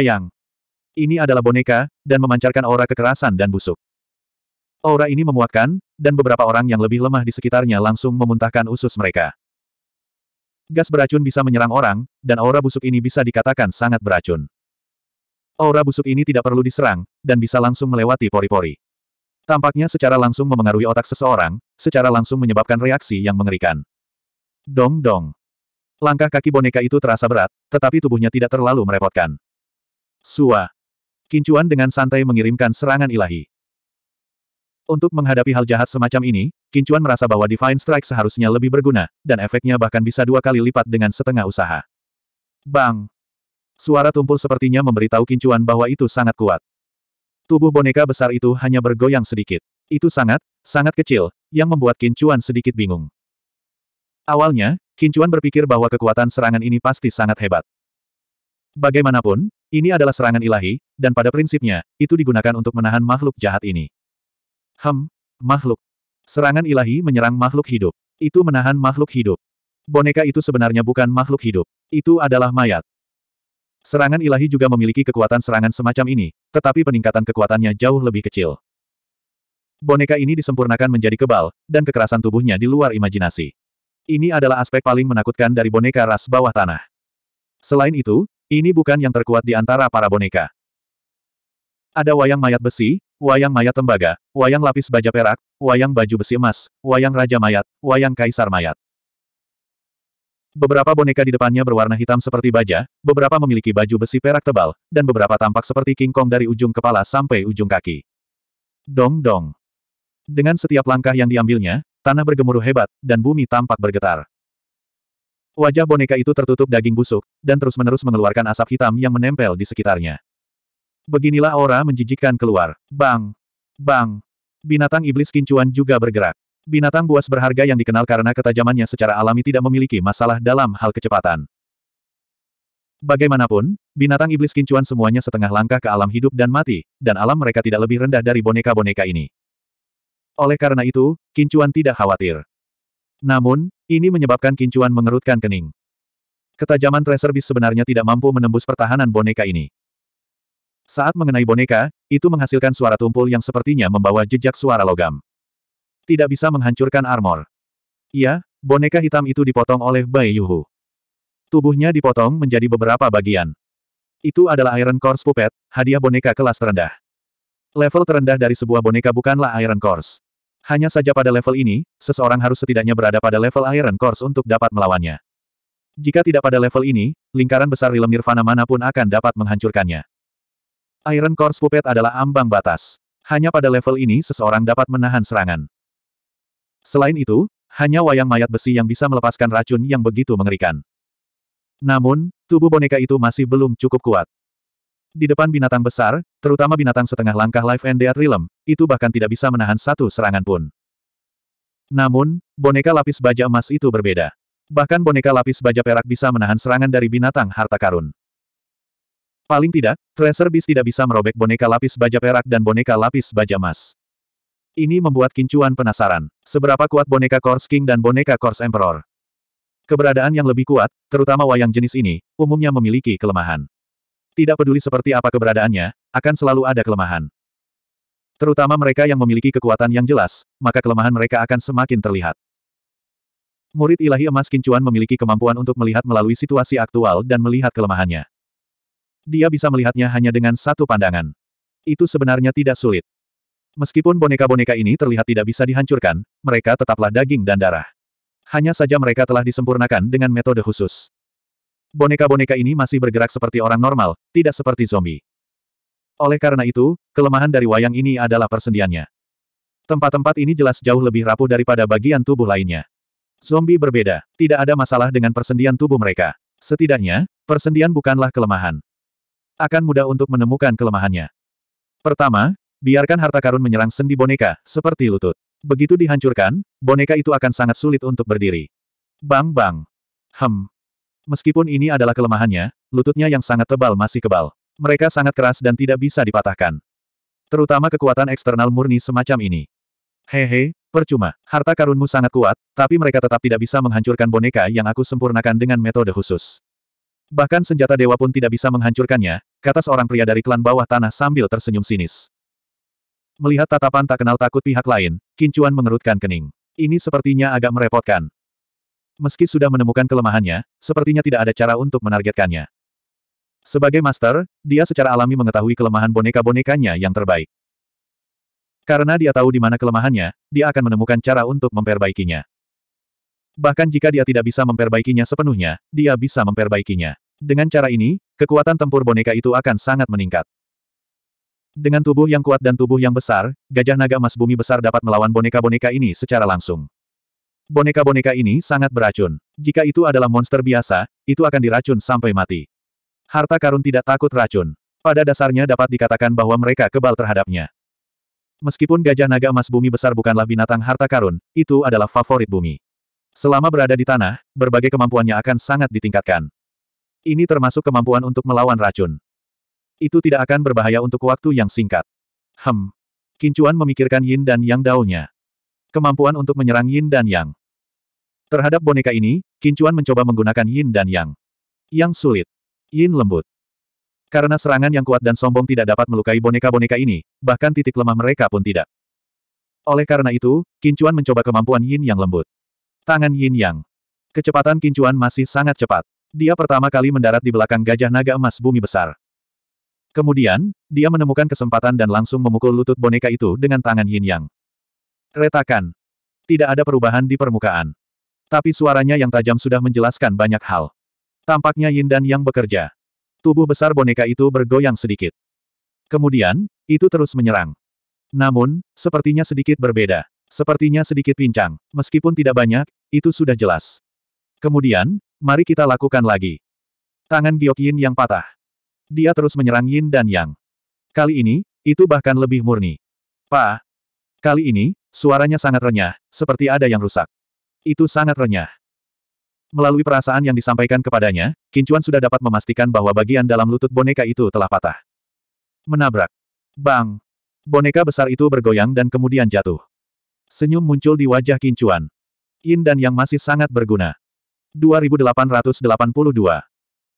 yang Ini adalah boneka, dan memancarkan aura kekerasan dan busuk. Aura ini memuatkan, dan beberapa orang yang lebih lemah di sekitarnya langsung memuntahkan usus mereka. Gas beracun bisa menyerang orang, dan aura busuk ini bisa dikatakan sangat beracun. Aura busuk ini tidak perlu diserang, dan bisa langsung melewati pori-pori. Tampaknya secara langsung memengaruhi otak seseorang, secara langsung menyebabkan reaksi yang mengerikan. Dong-dong. Langkah kaki boneka itu terasa berat, tetapi tubuhnya tidak terlalu merepotkan. Sua. Kincuan dengan santai mengirimkan serangan ilahi. Untuk menghadapi hal jahat semacam ini, Kincuan merasa bahwa Divine Strike seharusnya lebih berguna, dan efeknya bahkan bisa dua kali lipat dengan setengah usaha. Bang! Suara tumpul sepertinya memberitahu Kincuan bahwa itu sangat kuat. Tubuh boneka besar itu hanya bergoyang sedikit. Itu sangat, sangat kecil, yang membuat Kincuan sedikit bingung. Awalnya, Kincuan berpikir bahwa kekuatan serangan ini pasti sangat hebat. Bagaimanapun, ini adalah serangan ilahi, dan pada prinsipnya, itu digunakan untuk menahan makhluk jahat ini. Hem, makhluk. Serangan ilahi menyerang makhluk hidup. Itu menahan makhluk hidup. Boneka itu sebenarnya bukan makhluk hidup. Itu adalah mayat. Serangan ilahi juga memiliki kekuatan serangan semacam ini, tetapi peningkatan kekuatannya jauh lebih kecil. Boneka ini disempurnakan menjadi kebal, dan kekerasan tubuhnya di luar imajinasi. Ini adalah aspek paling menakutkan dari boneka ras bawah tanah. Selain itu, ini bukan yang terkuat di antara para boneka. Ada wayang mayat besi, wayang mayat tembaga, wayang lapis baja perak, wayang baju besi emas, wayang raja mayat, wayang kaisar mayat. Beberapa boneka di depannya berwarna hitam seperti baja, beberapa memiliki baju besi perak tebal, dan beberapa tampak seperti King Kong dari ujung kepala sampai ujung kaki. Dong dong. Dengan setiap langkah yang diambilnya, tanah bergemuruh hebat, dan bumi tampak bergetar. Wajah boneka itu tertutup daging busuk, dan terus-menerus mengeluarkan asap hitam yang menempel di sekitarnya. Beginilah aura menjijikkan keluar. Bang! Bang! Binatang iblis kincuan juga bergerak. Binatang buas berharga yang dikenal karena ketajamannya secara alami tidak memiliki masalah dalam hal kecepatan. Bagaimanapun, binatang iblis kincuan semuanya setengah langkah ke alam hidup dan mati, dan alam mereka tidak lebih rendah dari boneka-boneka ini. Oleh karena itu, kincuan tidak khawatir. Namun, ini menyebabkan Kincuan mengerutkan kening. Ketajaman Tracer Beast sebenarnya tidak mampu menembus pertahanan boneka ini. Saat mengenai boneka, itu menghasilkan suara tumpul yang sepertinya membawa jejak suara logam. Tidak bisa menghancurkan armor. Iya, boneka hitam itu dipotong oleh Bai Yuhu. Tubuhnya dipotong menjadi beberapa bagian. Itu adalah Iron Course Puppet, hadiah boneka kelas terendah. Level terendah dari sebuah boneka bukanlah Iron Course. Hanya saja pada level ini, seseorang harus setidaknya berada pada level Iron Course untuk dapat melawannya. Jika tidak pada level ini, lingkaran besar Rilem Nirvana manapun akan dapat menghancurkannya. Iron Course Puppet adalah ambang batas. Hanya pada level ini seseorang dapat menahan serangan. Selain itu, hanya wayang mayat besi yang bisa melepaskan racun yang begitu mengerikan. Namun, tubuh boneka itu masih belum cukup kuat. Di depan binatang besar, terutama binatang setengah langkah Life and Death Realm, itu bahkan tidak bisa menahan satu serangan pun. Namun, boneka lapis baja emas itu berbeda. Bahkan boneka lapis baja perak bisa menahan serangan dari binatang harta karun. Paling tidak, Tracer Beast tidak bisa merobek boneka lapis baja perak dan boneka lapis baja emas. Ini membuat Kincuan penasaran. Seberapa kuat boneka Kors King dan boneka Kors Emperor? Keberadaan yang lebih kuat, terutama wayang jenis ini, umumnya memiliki kelemahan. Tidak peduli seperti apa keberadaannya, akan selalu ada kelemahan. Terutama mereka yang memiliki kekuatan yang jelas, maka kelemahan mereka akan semakin terlihat. Murid ilahi emas Kincuan memiliki kemampuan untuk melihat melalui situasi aktual dan melihat kelemahannya. Dia bisa melihatnya hanya dengan satu pandangan. Itu sebenarnya tidak sulit. Meskipun boneka-boneka ini terlihat tidak bisa dihancurkan, mereka tetaplah daging dan darah. Hanya saja mereka telah disempurnakan dengan metode khusus. Boneka-boneka ini masih bergerak seperti orang normal, tidak seperti zombie. Oleh karena itu, kelemahan dari wayang ini adalah persendiannya. Tempat-tempat ini jelas jauh lebih rapuh daripada bagian tubuh lainnya. Zombie berbeda, tidak ada masalah dengan persendian tubuh mereka. Setidaknya, persendian bukanlah kelemahan. Akan mudah untuk menemukan kelemahannya. Pertama, biarkan harta karun menyerang sendi boneka, seperti lutut. Begitu dihancurkan, boneka itu akan sangat sulit untuk berdiri. Bang-bang. Hem, Meskipun ini adalah kelemahannya, lututnya yang sangat tebal masih kebal. Mereka sangat keras dan tidak bisa dipatahkan. Terutama kekuatan eksternal murni semacam ini. Hehe, percuma. Harta karunmu sangat kuat, tapi mereka tetap tidak bisa menghancurkan boneka yang aku sempurnakan dengan metode khusus. Bahkan senjata dewa pun tidak bisa menghancurkannya, kata seorang pria dari klan bawah tanah sambil tersenyum sinis. Melihat tatapan tak kenal takut pihak lain, Kincuan mengerutkan kening. Ini sepertinya agak merepotkan. Meski sudah menemukan kelemahannya, sepertinya tidak ada cara untuk menargetkannya. Sebagai master, dia secara alami mengetahui kelemahan boneka-bonekanya yang terbaik. Karena dia tahu di mana kelemahannya, dia akan menemukan cara untuk memperbaikinya. Bahkan jika dia tidak bisa memperbaikinya sepenuhnya, dia bisa memperbaikinya. Dengan cara ini, kekuatan tempur boneka itu akan sangat meningkat. Dengan tubuh yang kuat dan tubuh yang besar, gajah naga emas bumi besar dapat melawan boneka-boneka ini secara langsung. Boneka-boneka ini sangat beracun. Jika itu adalah monster biasa, itu akan diracun sampai mati. Harta karun tidak takut racun. Pada dasarnya dapat dikatakan bahwa mereka kebal terhadapnya. Meskipun gajah naga emas bumi besar bukanlah binatang harta karun, itu adalah favorit bumi. Selama berada di tanah, berbagai kemampuannya akan sangat ditingkatkan. Ini termasuk kemampuan untuk melawan racun. Itu tidak akan berbahaya untuk waktu yang singkat. Hem. Kincuan memikirkan yin dan yang daunnya kemampuan untuk menyerang Yin dan Yang. Terhadap boneka ini, Kincuan mencoba menggunakan Yin dan Yang. Yang sulit. Yin lembut. Karena serangan yang kuat dan sombong tidak dapat melukai boneka-boneka ini, bahkan titik lemah mereka pun tidak. Oleh karena itu, Kincuan mencoba kemampuan Yin yang lembut. Tangan Yin Yang. Kecepatan Kincuan masih sangat cepat. Dia pertama kali mendarat di belakang gajah naga emas bumi besar. Kemudian, dia menemukan kesempatan dan langsung memukul lutut boneka itu dengan tangan Yin Yang. Retakan. Tidak ada perubahan di permukaan. Tapi suaranya yang tajam sudah menjelaskan banyak hal. Tampaknya Yin dan Yang bekerja. Tubuh besar boneka itu bergoyang sedikit. Kemudian, itu terus menyerang. Namun, sepertinya sedikit berbeda. Sepertinya sedikit pincang. Meskipun tidak banyak, itu sudah jelas. Kemudian, mari kita lakukan lagi. Tangan Giok Yin yang patah. Dia terus menyerang Yin dan Yang. Kali ini, itu bahkan lebih murni. Pa. Kali ini, Suaranya sangat renyah, seperti ada yang rusak. Itu sangat renyah. Melalui perasaan yang disampaikan kepadanya, Kincuan sudah dapat memastikan bahwa bagian dalam lutut boneka itu telah patah. Menabrak. Bang! Boneka besar itu bergoyang dan kemudian jatuh. Senyum muncul di wajah Kincuan. Yin dan yang masih sangat berguna. 2882.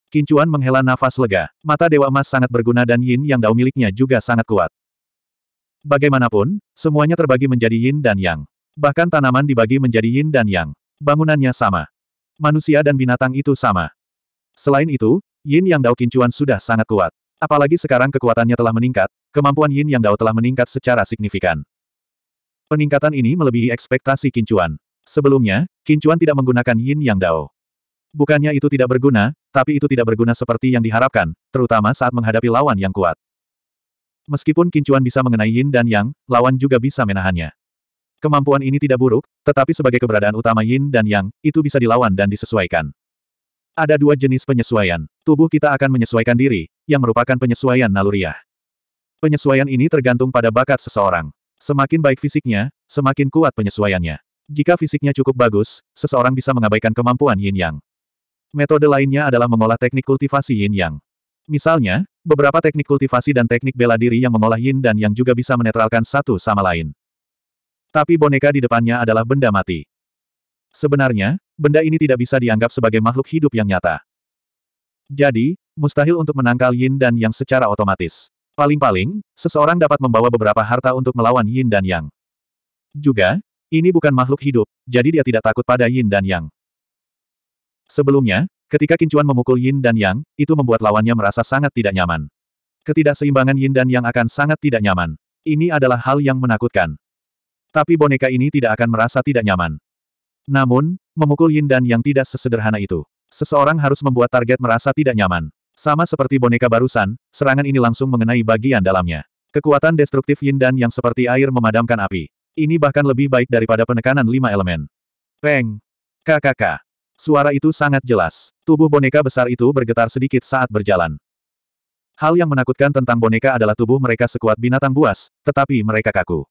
Kincuan menghela nafas lega. Mata Dewa Emas sangat berguna dan Yin yang dao miliknya juga sangat kuat. Bagaimanapun, semuanya terbagi menjadi yin dan yang. Bahkan tanaman dibagi menjadi yin dan yang. Bangunannya sama. Manusia dan binatang itu sama. Selain itu, yin yang Dao Kincuan sudah sangat kuat. Apalagi sekarang kekuatannya telah meningkat, kemampuan yin yang Dao telah meningkat secara signifikan. Peningkatan ini melebihi ekspektasi Kincuan. Sebelumnya, Kincuan tidak menggunakan yin yang Dao. Bukannya itu tidak berguna, tapi itu tidak berguna seperti yang diharapkan, terutama saat menghadapi lawan yang kuat. Meskipun kincuan bisa mengenai Yin dan Yang, lawan juga bisa menahannya. Kemampuan ini tidak buruk, tetapi sebagai keberadaan utama Yin dan Yang, itu bisa dilawan dan disesuaikan. Ada dua jenis penyesuaian. Tubuh kita akan menyesuaikan diri, yang merupakan penyesuaian naluriah. Penyesuaian ini tergantung pada bakat seseorang. Semakin baik fisiknya, semakin kuat penyesuaiannya. Jika fisiknya cukup bagus, seseorang bisa mengabaikan kemampuan yin yang. Metode lainnya adalah mengolah teknik kultivasi yin yang. Misalnya, beberapa teknik kultivasi dan teknik bela diri yang mengolah yin dan yang juga bisa menetralkan satu sama lain. Tapi boneka di depannya adalah benda mati. Sebenarnya, benda ini tidak bisa dianggap sebagai makhluk hidup yang nyata. Jadi, mustahil untuk menangkal yin dan yang secara otomatis. Paling-paling, seseorang dapat membawa beberapa harta untuk melawan yin dan yang. Juga, ini bukan makhluk hidup, jadi dia tidak takut pada yin dan yang. Sebelumnya, Ketika Kincuan memukul Yin dan Yang, itu membuat lawannya merasa sangat tidak nyaman. Ketidakseimbangan Yin dan Yang akan sangat tidak nyaman. Ini adalah hal yang menakutkan. Tapi boneka ini tidak akan merasa tidak nyaman. Namun, memukul Yin dan Yang tidak sesederhana itu. Seseorang harus membuat target merasa tidak nyaman. Sama seperti boneka barusan, serangan ini langsung mengenai bagian dalamnya. Kekuatan destruktif Yin dan Yang seperti air memadamkan api. Ini bahkan lebih baik daripada penekanan lima elemen. Peng! KKK! Suara itu sangat jelas. Tubuh boneka besar itu bergetar sedikit saat berjalan. Hal yang menakutkan tentang boneka adalah tubuh mereka sekuat binatang buas, tetapi mereka kaku.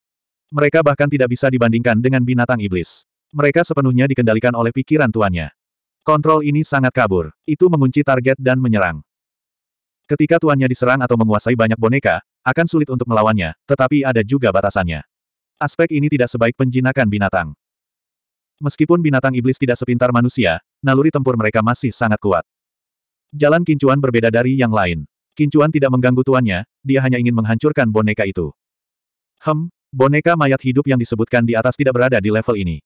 Mereka bahkan tidak bisa dibandingkan dengan binatang iblis. Mereka sepenuhnya dikendalikan oleh pikiran tuannya. Kontrol ini sangat kabur. Itu mengunci target dan menyerang. Ketika tuannya diserang atau menguasai banyak boneka, akan sulit untuk melawannya, tetapi ada juga batasannya. Aspek ini tidak sebaik penjinakan binatang. Meskipun binatang iblis tidak sepintar manusia, naluri tempur mereka masih sangat kuat. Jalan Kincuan berbeda dari yang lain. Kincuan tidak mengganggu tuannya, dia hanya ingin menghancurkan boneka itu. Hem, boneka mayat hidup yang disebutkan di atas tidak berada di level ini.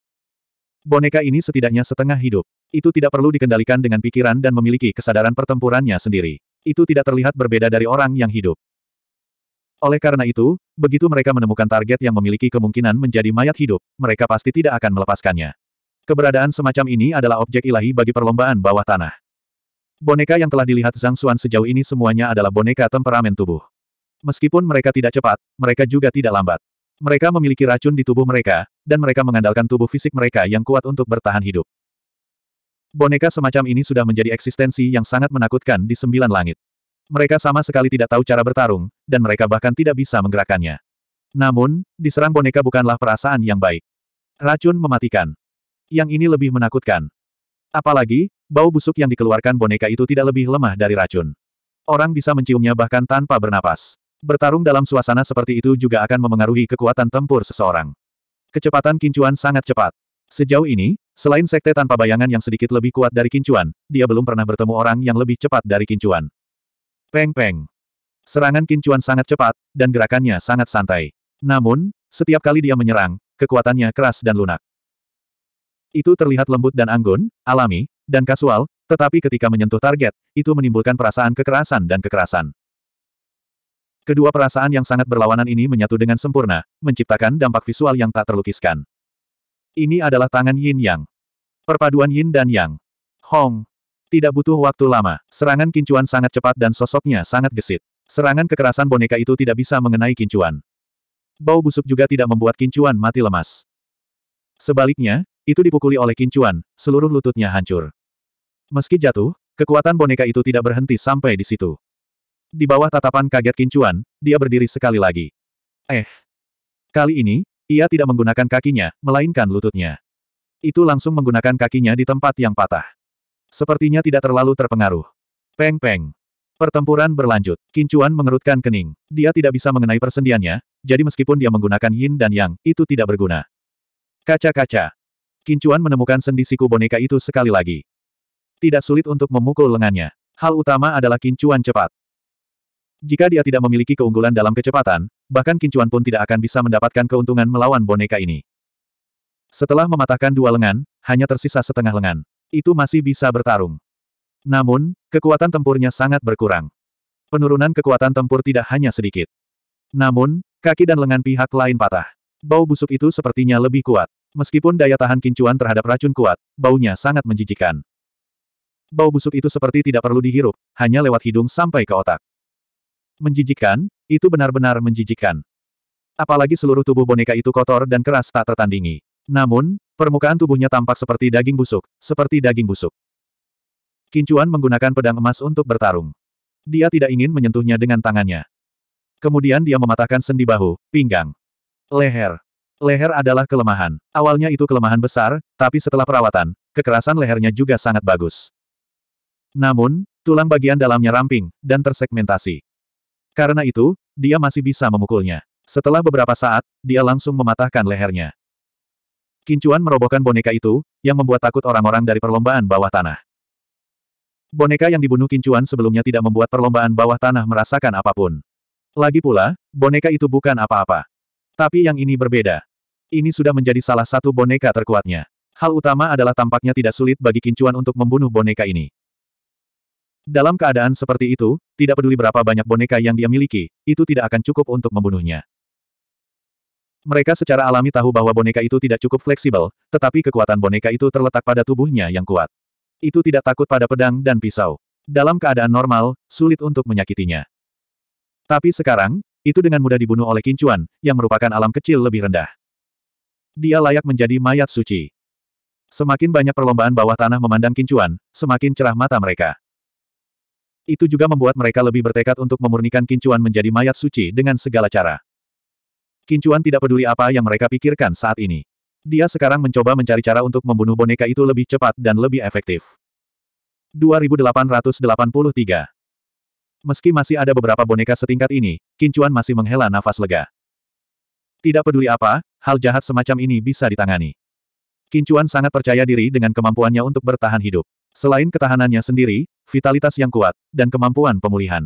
Boneka ini setidaknya setengah hidup. Itu tidak perlu dikendalikan dengan pikiran dan memiliki kesadaran pertempurannya sendiri. Itu tidak terlihat berbeda dari orang yang hidup. Oleh karena itu, begitu mereka menemukan target yang memiliki kemungkinan menjadi mayat hidup, mereka pasti tidak akan melepaskannya. Keberadaan semacam ini adalah objek ilahi bagi perlombaan bawah tanah. Boneka yang telah dilihat Zhang Xuan sejauh ini semuanya adalah boneka temperamen tubuh. Meskipun mereka tidak cepat, mereka juga tidak lambat. Mereka memiliki racun di tubuh mereka, dan mereka mengandalkan tubuh fisik mereka yang kuat untuk bertahan hidup. Boneka semacam ini sudah menjadi eksistensi yang sangat menakutkan di sembilan langit. Mereka sama sekali tidak tahu cara bertarung, dan mereka bahkan tidak bisa menggerakkannya. Namun, diserang boneka bukanlah perasaan yang baik. Racun mematikan yang ini lebih menakutkan. Apalagi, bau busuk yang dikeluarkan boneka itu tidak lebih lemah dari racun. Orang bisa menciumnya bahkan tanpa bernapas. Bertarung dalam suasana seperti itu juga akan memengaruhi kekuatan tempur seseorang. Kecepatan kincuan sangat cepat. Sejauh ini, selain sekte tanpa bayangan yang sedikit lebih kuat dari kincuan, dia belum pernah bertemu orang yang lebih cepat dari kincuan. Peng-peng. Serangan kincuan sangat cepat, dan gerakannya sangat santai. Namun, setiap kali dia menyerang, kekuatannya keras dan lunak. Itu terlihat lembut dan anggun, alami, dan kasual, tetapi ketika menyentuh target, itu menimbulkan perasaan kekerasan dan kekerasan. Kedua perasaan yang sangat berlawanan ini menyatu dengan sempurna, menciptakan dampak visual yang tak terlukiskan. Ini adalah tangan yin yang. Perpaduan yin dan yang. Hong. Tidak butuh waktu lama, serangan kincuan sangat cepat dan sosoknya sangat gesit. Serangan kekerasan boneka itu tidak bisa mengenai kincuan. Bau busuk juga tidak membuat kincuan mati lemas. Sebaliknya, itu dipukuli oleh kincuan, seluruh lututnya hancur. Meski jatuh, kekuatan boneka itu tidak berhenti sampai di situ. Di bawah tatapan kaget kincuan, dia berdiri sekali lagi. Eh. Kali ini, ia tidak menggunakan kakinya, melainkan lututnya. Itu langsung menggunakan kakinya di tempat yang patah. Sepertinya tidak terlalu terpengaruh. Peng-peng. Pertempuran berlanjut. Kincuan mengerutkan kening. Dia tidak bisa mengenai persendiannya, jadi meskipun dia menggunakan yin dan yang, itu tidak berguna. Kaca-kaca. Kincuan menemukan sendi siku boneka itu sekali lagi. Tidak sulit untuk memukul lengannya. Hal utama adalah kincuan cepat. Jika dia tidak memiliki keunggulan dalam kecepatan, bahkan kincuan pun tidak akan bisa mendapatkan keuntungan melawan boneka ini. Setelah mematahkan dua lengan, hanya tersisa setengah lengan. Itu masih bisa bertarung. Namun, kekuatan tempurnya sangat berkurang. Penurunan kekuatan tempur tidak hanya sedikit. Namun, kaki dan lengan pihak lain patah. Bau busuk itu sepertinya lebih kuat. Meskipun daya tahan kincuan terhadap racun kuat, baunya sangat menjijikan. Bau busuk itu seperti tidak perlu dihirup, hanya lewat hidung sampai ke otak. Menjijikan, itu benar-benar menjijikan. Apalagi seluruh tubuh boneka itu kotor dan keras tak tertandingi. Namun, permukaan tubuhnya tampak seperti daging busuk, seperti daging busuk. Kincuan menggunakan pedang emas untuk bertarung. Dia tidak ingin menyentuhnya dengan tangannya. Kemudian dia mematahkan sendi bahu, pinggang, leher, Leher adalah kelemahan. Awalnya itu kelemahan besar, tapi setelah perawatan, kekerasan lehernya juga sangat bagus. Namun, tulang bagian dalamnya ramping, dan tersegmentasi. Karena itu, dia masih bisa memukulnya. Setelah beberapa saat, dia langsung mematahkan lehernya. Kincuan merobohkan boneka itu, yang membuat takut orang-orang dari perlombaan bawah tanah. Boneka yang dibunuh Kincuan sebelumnya tidak membuat perlombaan bawah tanah merasakan apapun. Lagi pula, boneka itu bukan apa-apa. Tapi yang ini berbeda. Ini sudah menjadi salah satu boneka terkuatnya. Hal utama adalah tampaknya tidak sulit bagi Kincuan untuk membunuh boneka ini. Dalam keadaan seperti itu, tidak peduli berapa banyak boneka yang dia miliki, itu tidak akan cukup untuk membunuhnya. Mereka secara alami tahu bahwa boneka itu tidak cukup fleksibel, tetapi kekuatan boneka itu terletak pada tubuhnya yang kuat. Itu tidak takut pada pedang dan pisau. Dalam keadaan normal, sulit untuk menyakitinya. Tapi sekarang, itu dengan mudah dibunuh oleh Kincuan, yang merupakan alam kecil lebih rendah. Dia layak menjadi mayat suci. Semakin banyak perlombaan bawah tanah memandang kincuan, semakin cerah mata mereka. Itu juga membuat mereka lebih bertekad untuk memurnikan kincuan menjadi mayat suci dengan segala cara. Kincuan tidak peduli apa yang mereka pikirkan saat ini. Dia sekarang mencoba mencari cara untuk membunuh boneka itu lebih cepat dan lebih efektif. 2883 Meski masih ada beberapa boneka setingkat ini, Kincuan masih menghela nafas lega. Tidak peduli apa, hal jahat semacam ini bisa ditangani. Kincuan sangat percaya diri dengan kemampuannya untuk bertahan hidup. Selain ketahanannya sendiri, vitalitas yang kuat, dan kemampuan pemulihan.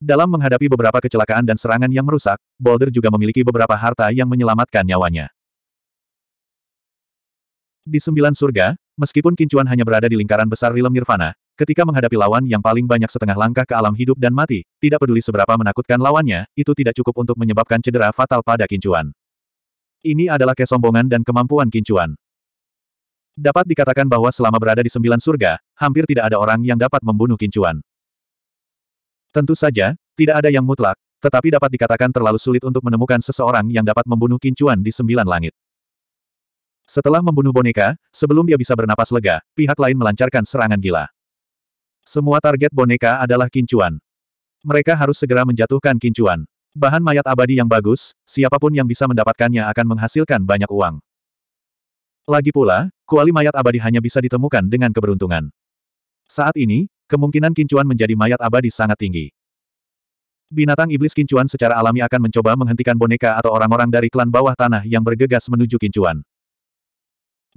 Dalam menghadapi beberapa kecelakaan dan serangan yang merusak, Boulder juga memiliki beberapa harta yang menyelamatkan nyawanya. Di sembilan surga, meskipun Kincuan hanya berada di lingkaran besar Rilem Nirvana, ketika menghadapi lawan yang paling banyak setengah langkah ke alam hidup dan mati, tidak peduli seberapa menakutkan lawannya, itu tidak cukup untuk menyebabkan cedera fatal pada Kincuan. Ini adalah kesombongan dan kemampuan kincuan. Dapat dikatakan bahwa selama berada di sembilan surga, hampir tidak ada orang yang dapat membunuh kincuan. Tentu saja, tidak ada yang mutlak, tetapi dapat dikatakan terlalu sulit untuk menemukan seseorang yang dapat membunuh kincuan di sembilan langit. Setelah membunuh boneka, sebelum dia bisa bernapas lega, pihak lain melancarkan serangan gila. Semua target boneka adalah kincuan. Mereka harus segera menjatuhkan kincuan. Bahan mayat abadi yang bagus, siapapun yang bisa mendapatkannya akan menghasilkan banyak uang. Lagi pula, kuali mayat abadi hanya bisa ditemukan dengan keberuntungan. Saat ini, kemungkinan kincuan menjadi mayat abadi sangat tinggi. Binatang iblis kincuan secara alami akan mencoba menghentikan boneka atau orang-orang dari klan bawah tanah yang bergegas menuju kincuan.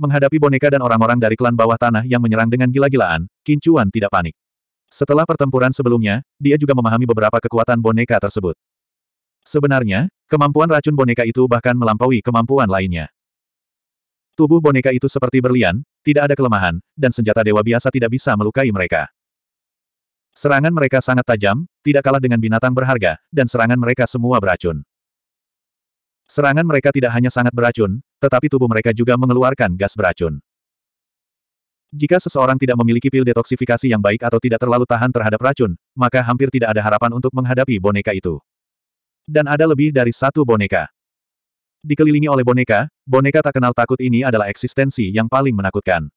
Menghadapi boneka dan orang-orang dari klan bawah tanah yang menyerang dengan gila-gilaan, kincuan tidak panik. Setelah pertempuran sebelumnya, dia juga memahami beberapa kekuatan boneka tersebut. Sebenarnya, kemampuan racun boneka itu bahkan melampaui kemampuan lainnya. Tubuh boneka itu seperti berlian, tidak ada kelemahan, dan senjata dewa biasa tidak bisa melukai mereka. Serangan mereka sangat tajam, tidak kalah dengan binatang berharga, dan serangan mereka semua beracun. Serangan mereka tidak hanya sangat beracun, tetapi tubuh mereka juga mengeluarkan gas beracun. Jika seseorang tidak memiliki pil detoksifikasi yang baik atau tidak terlalu tahan terhadap racun, maka hampir tidak ada harapan untuk menghadapi boneka itu. Dan ada lebih dari satu boneka. Dikelilingi oleh boneka, boneka tak kenal takut ini adalah eksistensi yang paling menakutkan.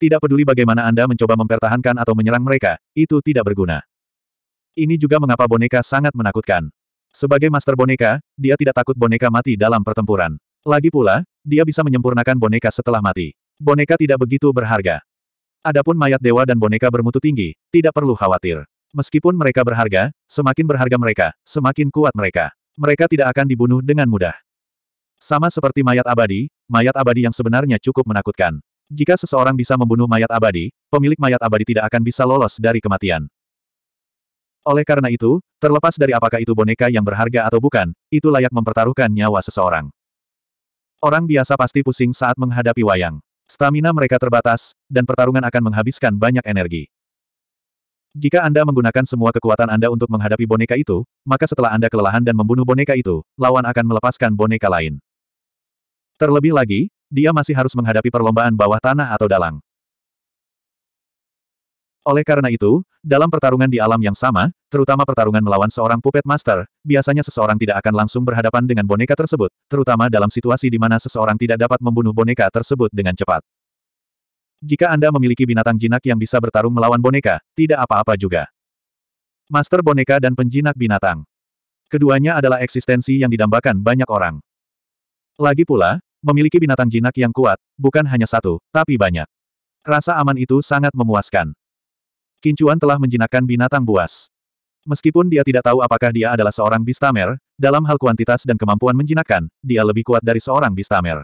Tidak peduli bagaimana Anda mencoba mempertahankan atau menyerang mereka, itu tidak berguna. Ini juga mengapa boneka sangat menakutkan. Sebagai master boneka, dia tidak takut boneka mati dalam pertempuran. Lagi pula, dia bisa menyempurnakan boneka setelah mati. Boneka tidak begitu berharga. Adapun mayat dewa dan boneka bermutu tinggi, tidak perlu khawatir. Meskipun mereka berharga, semakin berharga mereka, semakin kuat mereka. Mereka tidak akan dibunuh dengan mudah. Sama seperti mayat abadi, mayat abadi yang sebenarnya cukup menakutkan. Jika seseorang bisa membunuh mayat abadi, pemilik mayat abadi tidak akan bisa lolos dari kematian. Oleh karena itu, terlepas dari apakah itu boneka yang berharga atau bukan, itu layak mempertaruhkan nyawa seseorang. Orang biasa pasti pusing saat menghadapi wayang. Stamina mereka terbatas, dan pertarungan akan menghabiskan banyak energi. Jika Anda menggunakan semua kekuatan Anda untuk menghadapi boneka itu, maka setelah Anda kelelahan dan membunuh boneka itu, lawan akan melepaskan boneka lain. Terlebih lagi, dia masih harus menghadapi perlombaan bawah tanah atau dalang. Oleh karena itu, dalam pertarungan di alam yang sama, terutama pertarungan melawan seorang puppet master, biasanya seseorang tidak akan langsung berhadapan dengan boneka tersebut, terutama dalam situasi di mana seseorang tidak dapat membunuh boneka tersebut dengan cepat. Jika Anda memiliki binatang jinak yang bisa bertarung melawan boneka, tidak apa-apa juga. Master boneka dan penjinak binatang. Keduanya adalah eksistensi yang didambakan banyak orang. Lagi pula, memiliki binatang jinak yang kuat, bukan hanya satu, tapi banyak. Rasa aman itu sangat memuaskan. Kincuan telah menjinakkan binatang buas. Meskipun dia tidak tahu apakah dia adalah seorang bistamer, dalam hal kuantitas dan kemampuan menjinakkan, dia lebih kuat dari seorang bistamer.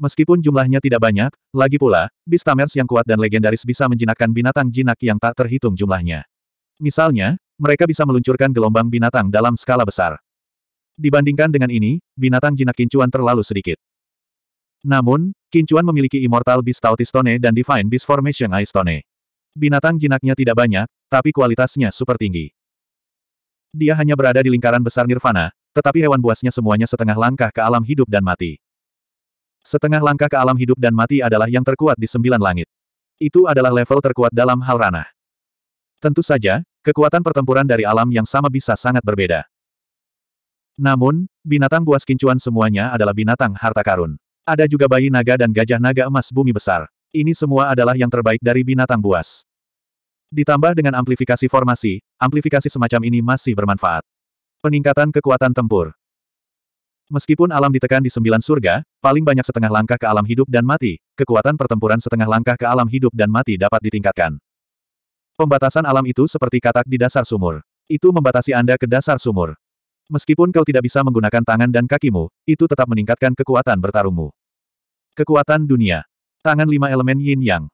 Meskipun jumlahnya tidak banyak, lagi pula, Bistamers yang kuat dan legendaris bisa menjinakkan binatang jinak yang tak terhitung jumlahnya. Misalnya, mereka bisa meluncurkan gelombang binatang dalam skala besar. Dibandingkan dengan ini, binatang jinak kincuan terlalu sedikit. Namun, kincuan memiliki Immortal Beast Tautistone dan Divine Beast Formation Aistone. Binatang jinaknya tidak banyak, tapi kualitasnya super tinggi. Dia hanya berada di lingkaran besar nirvana, tetapi hewan buasnya semuanya setengah langkah ke alam hidup dan mati. Setengah langkah ke alam hidup dan mati adalah yang terkuat di sembilan langit. Itu adalah level terkuat dalam hal ranah. Tentu saja, kekuatan pertempuran dari alam yang sama bisa sangat berbeda. Namun, binatang buas kincuan semuanya adalah binatang harta karun. Ada juga bayi naga dan gajah naga emas bumi besar. Ini semua adalah yang terbaik dari binatang buas. Ditambah dengan amplifikasi formasi, amplifikasi semacam ini masih bermanfaat. Peningkatan kekuatan tempur. Meskipun alam ditekan di sembilan surga, paling banyak setengah langkah ke alam hidup dan mati, kekuatan pertempuran setengah langkah ke alam hidup dan mati dapat ditingkatkan. Pembatasan alam itu seperti katak di dasar sumur. Itu membatasi Anda ke dasar sumur. Meskipun kau tidak bisa menggunakan tangan dan kakimu, itu tetap meningkatkan kekuatan bertarungmu. Kekuatan dunia. Tangan lima elemen yin yang.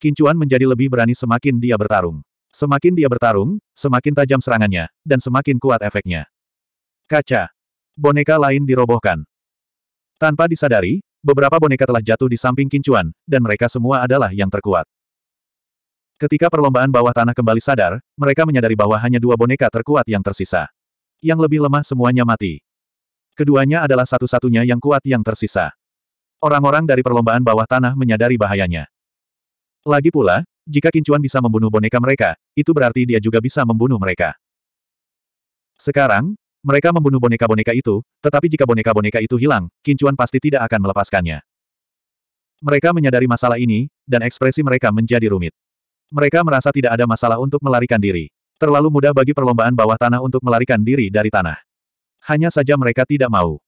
Kincuan menjadi lebih berani semakin dia bertarung. Semakin dia bertarung, semakin tajam serangannya, dan semakin kuat efeknya. Kaca. Boneka lain dirobohkan. Tanpa disadari, beberapa boneka telah jatuh di samping kincuan, dan mereka semua adalah yang terkuat. Ketika perlombaan bawah tanah kembali sadar, mereka menyadari bahwa hanya dua boneka terkuat yang tersisa. Yang lebih lemah semuanya mati. Keduanya adalah satu-satunya yang kuat yang tersisa. Orang-orang dari perlombaan bawah tanah menyadari bahayanya. Lagi pula, jika kincuan bisa membunuh boneka mereka, itu berarti dia juga bisa membunuh mereka. Sekarang, mereka membunuh boneka-boneka itu, tetapi jika boneka-boneka itu hilang, Kincuan pasti tidak akan melepaskannya. Mereka menyadari masalah ini, dan ekspresi mereka menjadi rumit. Mereka merasa tidak ada masalah untuk melarikan diri. Terlalu mudah bagi perlombaan bawah tanah untuk melarikan diri dari tanah. Hanya saja mereka tidak mau.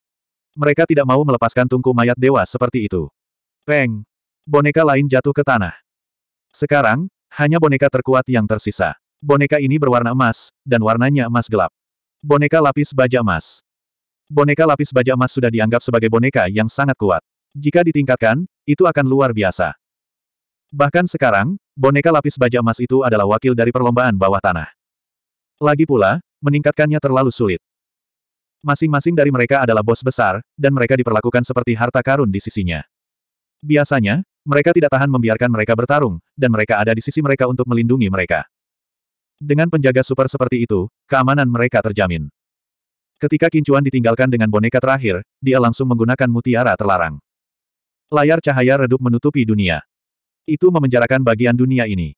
Mereka tidak mau melepaskan tungku mayat dewa seperti itu. Peng! Boneka lain jatuh ke tanah. Sekarang, hanya boneka terkuat yang tersisa. Boneka ini berwarna emas, dan warnanya emas gelap. Boneka lapis baja emas. Boneka lapis baja emas sudah dianggap sebagai boneka yang sangat kuat. Jika ditingkatkan, itu akan luar biasa. Bahkan sekarang, boneka lapis baja emas itu adalah wakil dari perlombaan bawah tanah. Lagi pula, meningkatkannya terlalu sulit. Masing-masing dari mereka adalah bos besar, dan mereka diperlakukan seperti harta karun di sisinya. Biasanya, mereka tidak tahan membiarkan mereka bertarung, dan mereka ada di sisi mereka untuk melindungi mereka. Dengan penjaga super seperti itu, keamanan mereka terjamin. Ketika Kincuan ditinggalkan dengan boneka terakhir, dia langsung menggunakan mutiara terlarang. Layar cahaya redup menutupi dunia. Itu memenjarakan bagian dunia ini.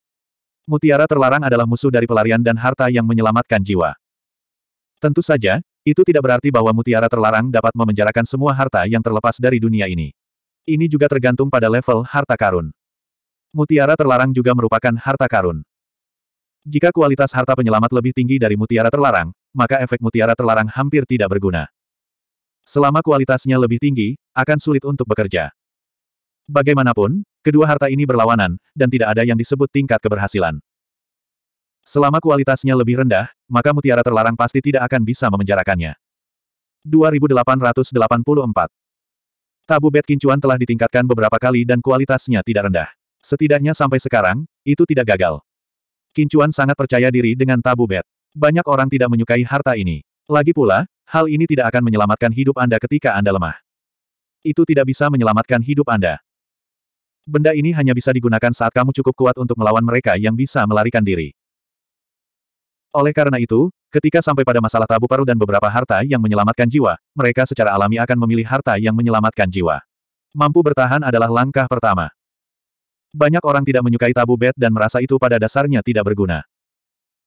Mutiara terlarang adalah musuh dari pelarian dan harta yang menyelamatkan jiwa. Tentu saja, itu tidak berarti bahwa mutiara terlarang dapat memenjarakan semua harta yang terlepas dari dunia ini. Ini juga tergantung pada level harta karun. Mutiara terlarang juga merupakan harta karun. Jika kualitas harta penyelamat lebih tinggi dari mutiara terlarang, maka efek mutiara terlarang hampir tidak berguna. Selama kualitasnya lebih tinggi, akan sulit untuk bekerja. Bagaimanapun, kedua harta ini berlawanan, dan tidak ada yang disebut tingkat keberhasilan. Selama kualitasnya lebih rendah, maka mutiara terlarang pasti tidak akan bisa memenjarakannya. 2884 Tabu Bet Kincuan telah ditingkatkan beberapa kali dan kualitasnya tidak rendah. Setidaknya sampai sekarang, itu tidak gagal. Kincuan sangat percaya diri dengan tabu bed. Banyak orang tidak menyukai harta ini. Lagi pula, hal ini tidak akan menyelamatkan hidup Anda ketika Anda lemah. Itu tidak bisa menyelamatkan hidup Anda. Benda ini hanya bisa digunakan saat kamu cukup kuat untuk melawan mereka yang bisa melarikan diri. Oleh karena itu, ketika sampai pada masalah tabu paru dan beberapa harta yang menyelamatkan jiwa, mereka secara alami akan memilih harta yang menyelamatkan jiwa. Mampu bertahan adalah langkah pertama. Banyak orang tidak menyukai tabu bed dan merasa itu pada dasarnya tidak berguna.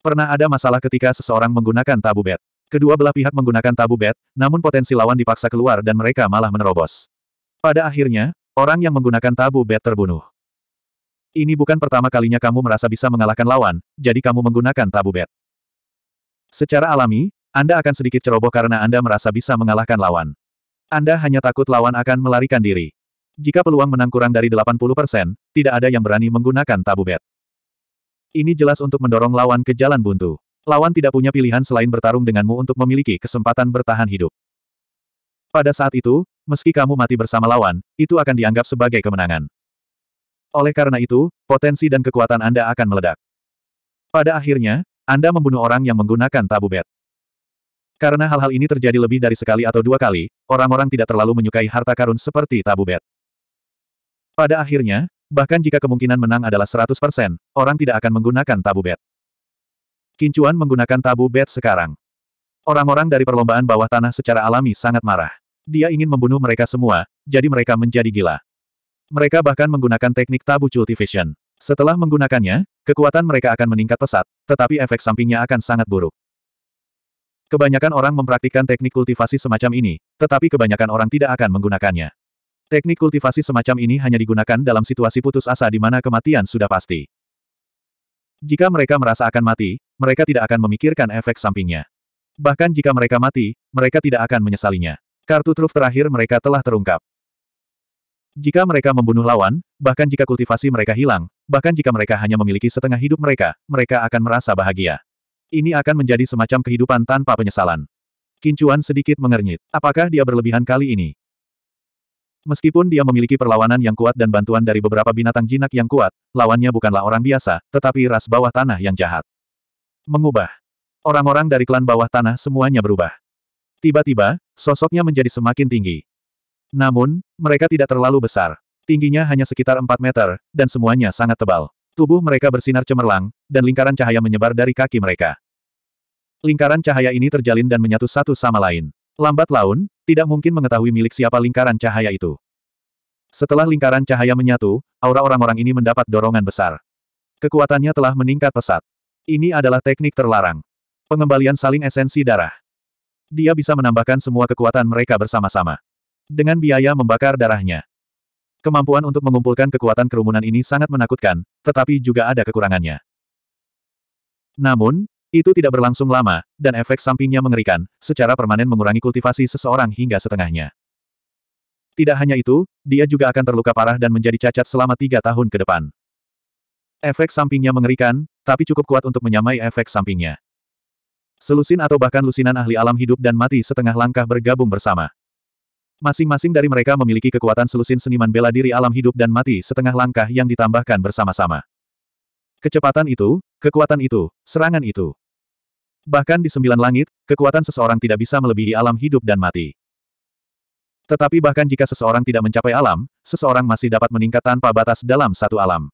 Pernah ada masalah ketika seseorang menggunakan tabu bed. Kedua belah pihak menggunakan tabu bed, namun potensi lawan dipaksa keluar dan mereka malah menerobos. Pada akhirnya, orang yang menggunakan tabu bed terbunuh. Ini bukan pertama kalinya kamu merasa bisa mengalahkan lawan, jadi kamu menggunakan tabu bed. Secara alami, Anda akan sedikit ceroboh karena Anda merasa bisa mengalahkan lawan. Anda hanya takut lawan akan melarikan diri. Jika peluang menang kurang dari 80%, tidak ada yang berani menggunakan tabu bet. Ini jelas untuk mendorong lawan ke jalan buntu. Lawan tidak punya pilihan selain bertarung denganmu untuk memiliki kesempatan bertahan hidup. Pada saat itu, meski kamu mati bersama lawan, itu akan dianggap sebagai kemenangan. Oleh karena itu, potensi dan kekuatan Anda akan meledak. Pada akhirnya, Anda membunuh orang yang menggunakan tabu bet. Karena hal-hal ini terjadi lebih dari sekali atau dua kali, orang-orang tidak terlalu menyukai harta karun seperti tabu bet. Pada akhirnya, bahkan jika kemungkinan menang adalah 100%, orang tidak akan menggunakan tabu bet. Kincuan menggunakan tabu bet sekarang. Orang-orang dari perlombaan bawah tanah secara alami sangat marah. Dia ingin membunuh mereka semua, jadi mereka menjadi gila. Mereka bahkan menggunakan teknik tabu cultivation. Setelah menggunakannya, kekuatan mereka akan meningkat pesat, tetapi efek sampingnya akan sangat buruk. Kebanyakan orang mempraktikkan teknik kultivasi semacam ini, tetapi kebanyakan orang tidak akan menggunakannya. Teknik kultivasi semacam ini hanya digunakan dalam situasi putus asa di mana kematian sudah pasti. Jika mereka merasa akan mati, mereka tidak akan memikirkan efek sampingnya. Bahkan jika mereka mati, mereka tidak akan menyesalinya. Kartu truf terakhir mereka telah terungkap. Jika mereka membunuh lawan, bahkan jika kultivasi mereka hilang, bahkan jika mereka hanya memiliki setengah hidup mereka, mereka akan merasa bahagia. Ini akan menjadi semacam kehidupan tanpa penyesalan. Kincuan sedikit mengernyit. Apakah dia berlebihan kali ini? Meskipun dia memiliki perlawanan yang kuat dan bantuan dari beberapa binatang jinak yang kuat, lawannya bukanlah orang biasa, tetapi ras bawah tanah yang jahat. Mengubah. Orang-orang dari klan bawah tanah semuanya berubah. Tiba-tiba, sosoknya menjadi semakin tinggi. Namun, mereka tidak terlalu besar. Tingginya hanya sekitar 4 meter, dan semuanya sangat tebal. Tubuh mereka bersinar cemerlang, dan lingkaran cahaya menyebar dari kaki mereka. Lingkaran cahaya ini terjalin dan menyatu satu sama lain. Lambat laun, tidak mungkin mengetahui milik siapa lingkaran cahaya itu. Setelah lingkaran cahaya menyatu, aura orang-orang ini mendapat dorongan besar. Kekuatannya telah meningkat pesat. Ini adalah teknik terlarang. Pengembalian saling esensi darah. Dia bisa menambahkan semua kekuatan mereka bersama-sama. Dengan biaya membakar darahnya. Kemampuan untuk mengumpulkan kekuatan kerumunan ini sangat menakutkan, tetapi juga ada kekurangannya. Namun, itu tidak berlangsung lama, dan efek sampingnya mengerikan, secara permanen mengurangi kultivasi seseorang hingga setengahnya. Tidak hanya itu, dia juga akan terluka parah dan menjadi cacat selama tiga tahun ke depan. Efek sampingnya mengerikan, tapi cukup kuat untuk menyamai efek sampingnya. Selusin atau bahkan lusinan ahli alam hidup dan mati setengah langkah bergabung bersama. Masing-masing dari mereka memiliki kekuatan selusin seniman bela diri alam hidup dan mati setengah langkah yang ditambahkan bersama-sama. Kecepatan itu, kekuatan itu, serangan itu. Bahkan di sembilan langit, kekuatan seseorang tidak bisa melebihi alam hidup dan mati. Tetapi bahkan jika seseorang tidak mencapai alam, seseorang masih dapat meningkat tanpa batas dalam satu alam.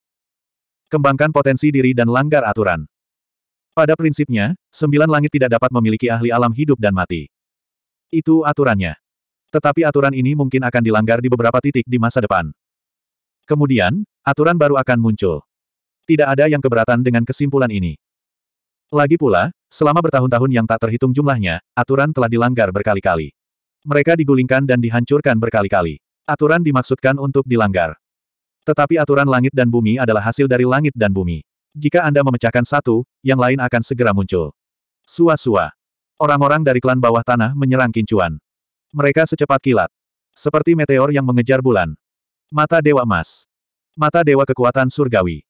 Kembangkan potensi diri dan langgar aturan. Pada prinsipnya, sembilan langit tidak dapat memiliki ahli alam hidup dan mati. Itu aturannya. Tetapi aturan ini mungkin akan dilanggar di beberapa titik di masa depan. Kemudian, aturan baru akan muncul. Tidak ada yang keberatan dengan kesimpulan ini. Lagi pula, Selama bertahun-tahun yang tak terhitung jumlahnya, aturan telah dilanggar berkali-kali. Mereka digulingkan dan dihancurkan berkali-kali. Aturan dimaksudkan untuk dilanggar. Tetapi aturan langit dan bumi adalah hasil dari langit dan bumi. Jika Anda memecahkan satu, yang lain akan segera muncul. Sua-sua. Orang-orang dari klan bawah tanah menyerang kincuan. Mereka secepat kilat. Seperti meteor yang mengejar bulan. Mata Dewa Emas. Mata Dewa Kekuatan Surgawi.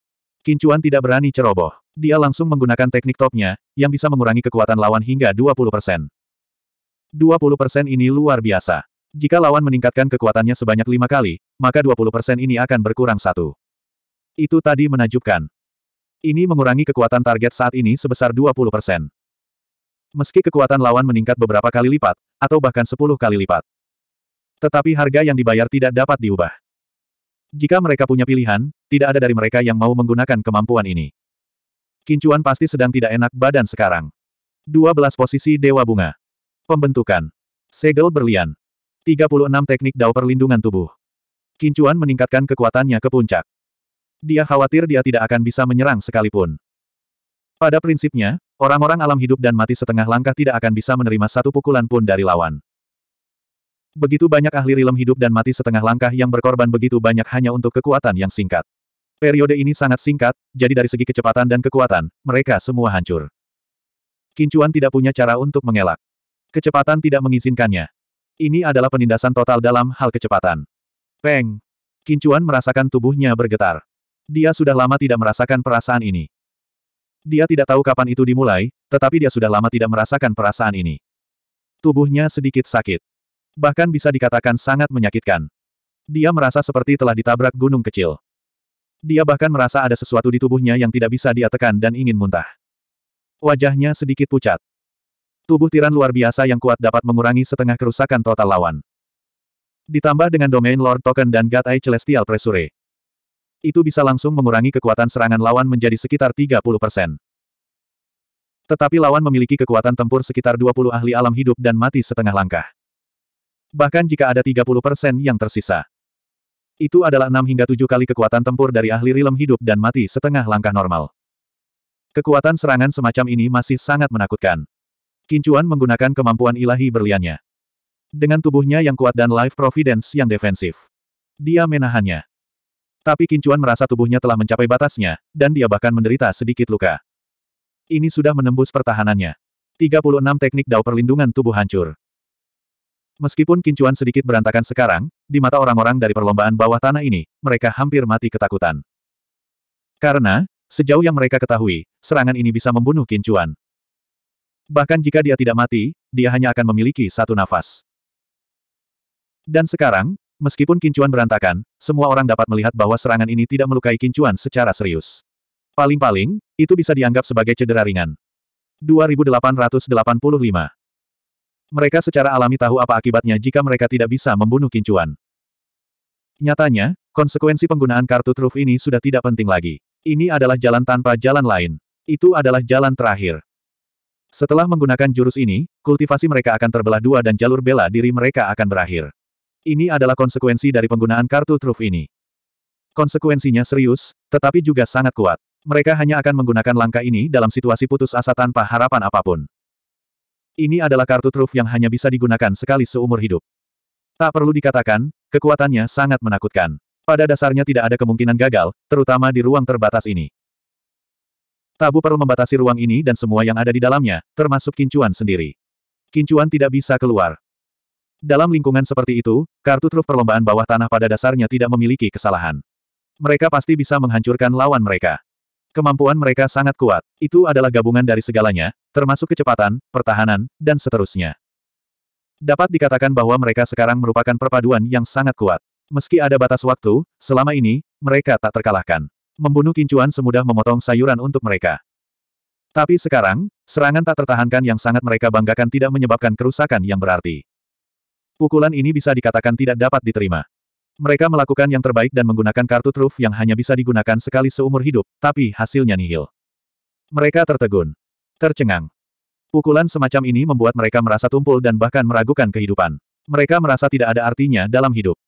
Kincuan tidak berani ceroboh. Dia langsung menggunakan teknik topnya, yang bisa mengurangi kekuatan lawan hingga 20%. 20% ini luar biasa. Jika lawan meningkatkan kekuatannya sebanyak lima kali, maka 20% ini akan berkurang satu. Itu tadi menajubkan. Ini mengurangi kekuatan target saat ini sebesar 20%. Meski kekuatan lawan meningkat beberapa kali lipat, atau bahkan 10 kali lipat. Tetapi harga yang dibayar tidak dapat diubah. Jika mereka punya pilihan, tidak ada dari mereka yang mau menggunakan kemampuan ini. Kincuan pasti sedang tidak enak badan sekarang. 12 posisi Dewa Bunga. Pembentukan. Segel berlian. 36 teknik dao perlindungan tubuh. Kincuan meningkatkan kekuatannya ke puncak. Dia khawatir dia tidak akan bisa menyerang sekalipun. Pada prinsipnya, orang-orang alam hidup dan mati setengah langkah tidak akan bisa menerima satu pukulan pun dari lawan. Begitu banyak ahli rilem hidup dan mati setengah langkah yang berkorban begitu banyak hanya untuk kekuatan yang singkat. Periode ini sangat singkat, jadi dari segi kecepatan dan kekuatan, mereka semua hancur. Kincuan tidak punya cara untuk mengelak. Kecepatan tidak mengizinkannya. Ini adalah penindasan total dalam hal kecepatan. Peng! Kincuan merasakan tubuhnya bergetar. Dia sudah lama tidak merasakan perasaan ini. Dia tidak tahu kapan itu dimulai, tetapi dia sudah lama tidak merasakan perasaan ini. Tubuhnya sedikit sakit. Bahkan bisa dikatakan sangat menyakitkan. Dia merasa seperti telah ditabrak gunung kecil. Dia bahkan merasa ada sesuatu di tubuhnya yang tidak bisa dia tekan dan ingin muntah. Wajahnya sedikit pucat. Tubuh tiran luar biasa yang kuat dapat mengurangi setengah kerusakan total lawan. Ditambah dengan domain Lord Token dan God Eye Celestial Pressure. Itu bisa langsung mengurangi kekuatan serangan lawan menjadi sekitar 30%. Tetapi lawan memiliki kekuatan tempur sekitar 20 ahli alam hidup dan mati setengah langkah bahkan jika ada 30% yang tersisa. Itu adalah 6 hingga 7 kali kekuatan tempur dari ahli rilem hidup dan mati setengah langkah normal. Kekuatan serangan semacam ini masih sangat menakutkan. Kincuan menggunakan kemampuan ilahi berliannya. Dengan tubuhnya yang kuat dan life providence yang defensif. Dia menahannya. Tapi Kincuan merasa tubuhnya telah mencapai batasnya, dan dia bahkan menderita sedikit luka. Ini sudah menembus pertahanannya. 36 teknik dao perlindungan tubuh hancur. Meskipun kincuan sedikit berantakan sekarang, di mata orang-orang dari perlombaan bawah tanah ini, mereka hampir mati ketakutan. Karena, sejauh yang mereka ketahui, serangan ini bisa membunuh kincuan. Bahkan jika dia tidak mati, dia hanya akan memiliki satu nafas. Dan sekarang, meskipun kincuan berantakan, semua orang dapat melihat bahwa serangan ini tidak melukai kincuan secara serius. Paling-paling, itu bisa dianggap sebagai cedera ringan. 2885 mereka secara alami tahu apa akibatnya jika mereka tidak bisa membunuh kincuan. Nyatanya, konsekuensi penggunaan kartu truf ini sudah tidak penting lagi. Ini adalah jalan tanpa jalan lain. Itu adalah jalan terakhir. Setelah menggunakan jurus ini, kultivasi mereka akan terbelah dua dan jalur bela diri mereka akan berakhir. Ini adalah konsekuensi dari penggunaan kartu truf ini. Konsekuensinya serius, tetapi juga sangat kuat. Mereka hanya akan menggunakan langkah ini dalam situasi putus asa tanpa harapan apapun. Ini adalah kartu truf yang hanya bisa digunakan sekali seumur hidup. Tak perlu dikatakan, kekuatannya sangat menakutkan. Pada dasarnya tidak ada kemungkinan gagal, terutama di ruang terbatas ini. Tabu perlu membatasi ruang ini dan semua yang ada di dalamnya, termasuk kincuan sendiri. Kincuan tidak bisa keluar. Dalam lingkungan seperti itu, kartu truf perlombaan bawah tanah pada dasarnya tidak memiliki kesalahan. Mereka pasti bisa menghancurkan lawan mereka. Kemampuan mereka sangat kuat. Itu adalah gabungan dari segalanya, termasuk kecepatan, pertahanan, dan seterusnya. Dapat dikatakan bahwa mereka sekarang merupakan perpaduan yang sangat kuat. Meski ada batas waktu, selama ini, mereka tak terkalahkan. Membunuh kincuan semudah memotong sayuran untuk mereka. Tapi sekarang, serangan tak tertahankan yang sangat mereka banggakan tidak menyebabkan kerusakan yang berarti. Pukulan ini bisa dikatakan tidak dapat diterima. Mereka melakukan yang terbaik dan menggunakan kartu truf yang hanya bisa digunakan sekali seumur hidup, tapi hasilnya nihil. Mereka tertegun. Tercengang. Pukulan semacam ini membuat mereka merasa tumpul dan bahkan meragukan kehidupan. Mereka merasa tidak ada artinya dalam hidup.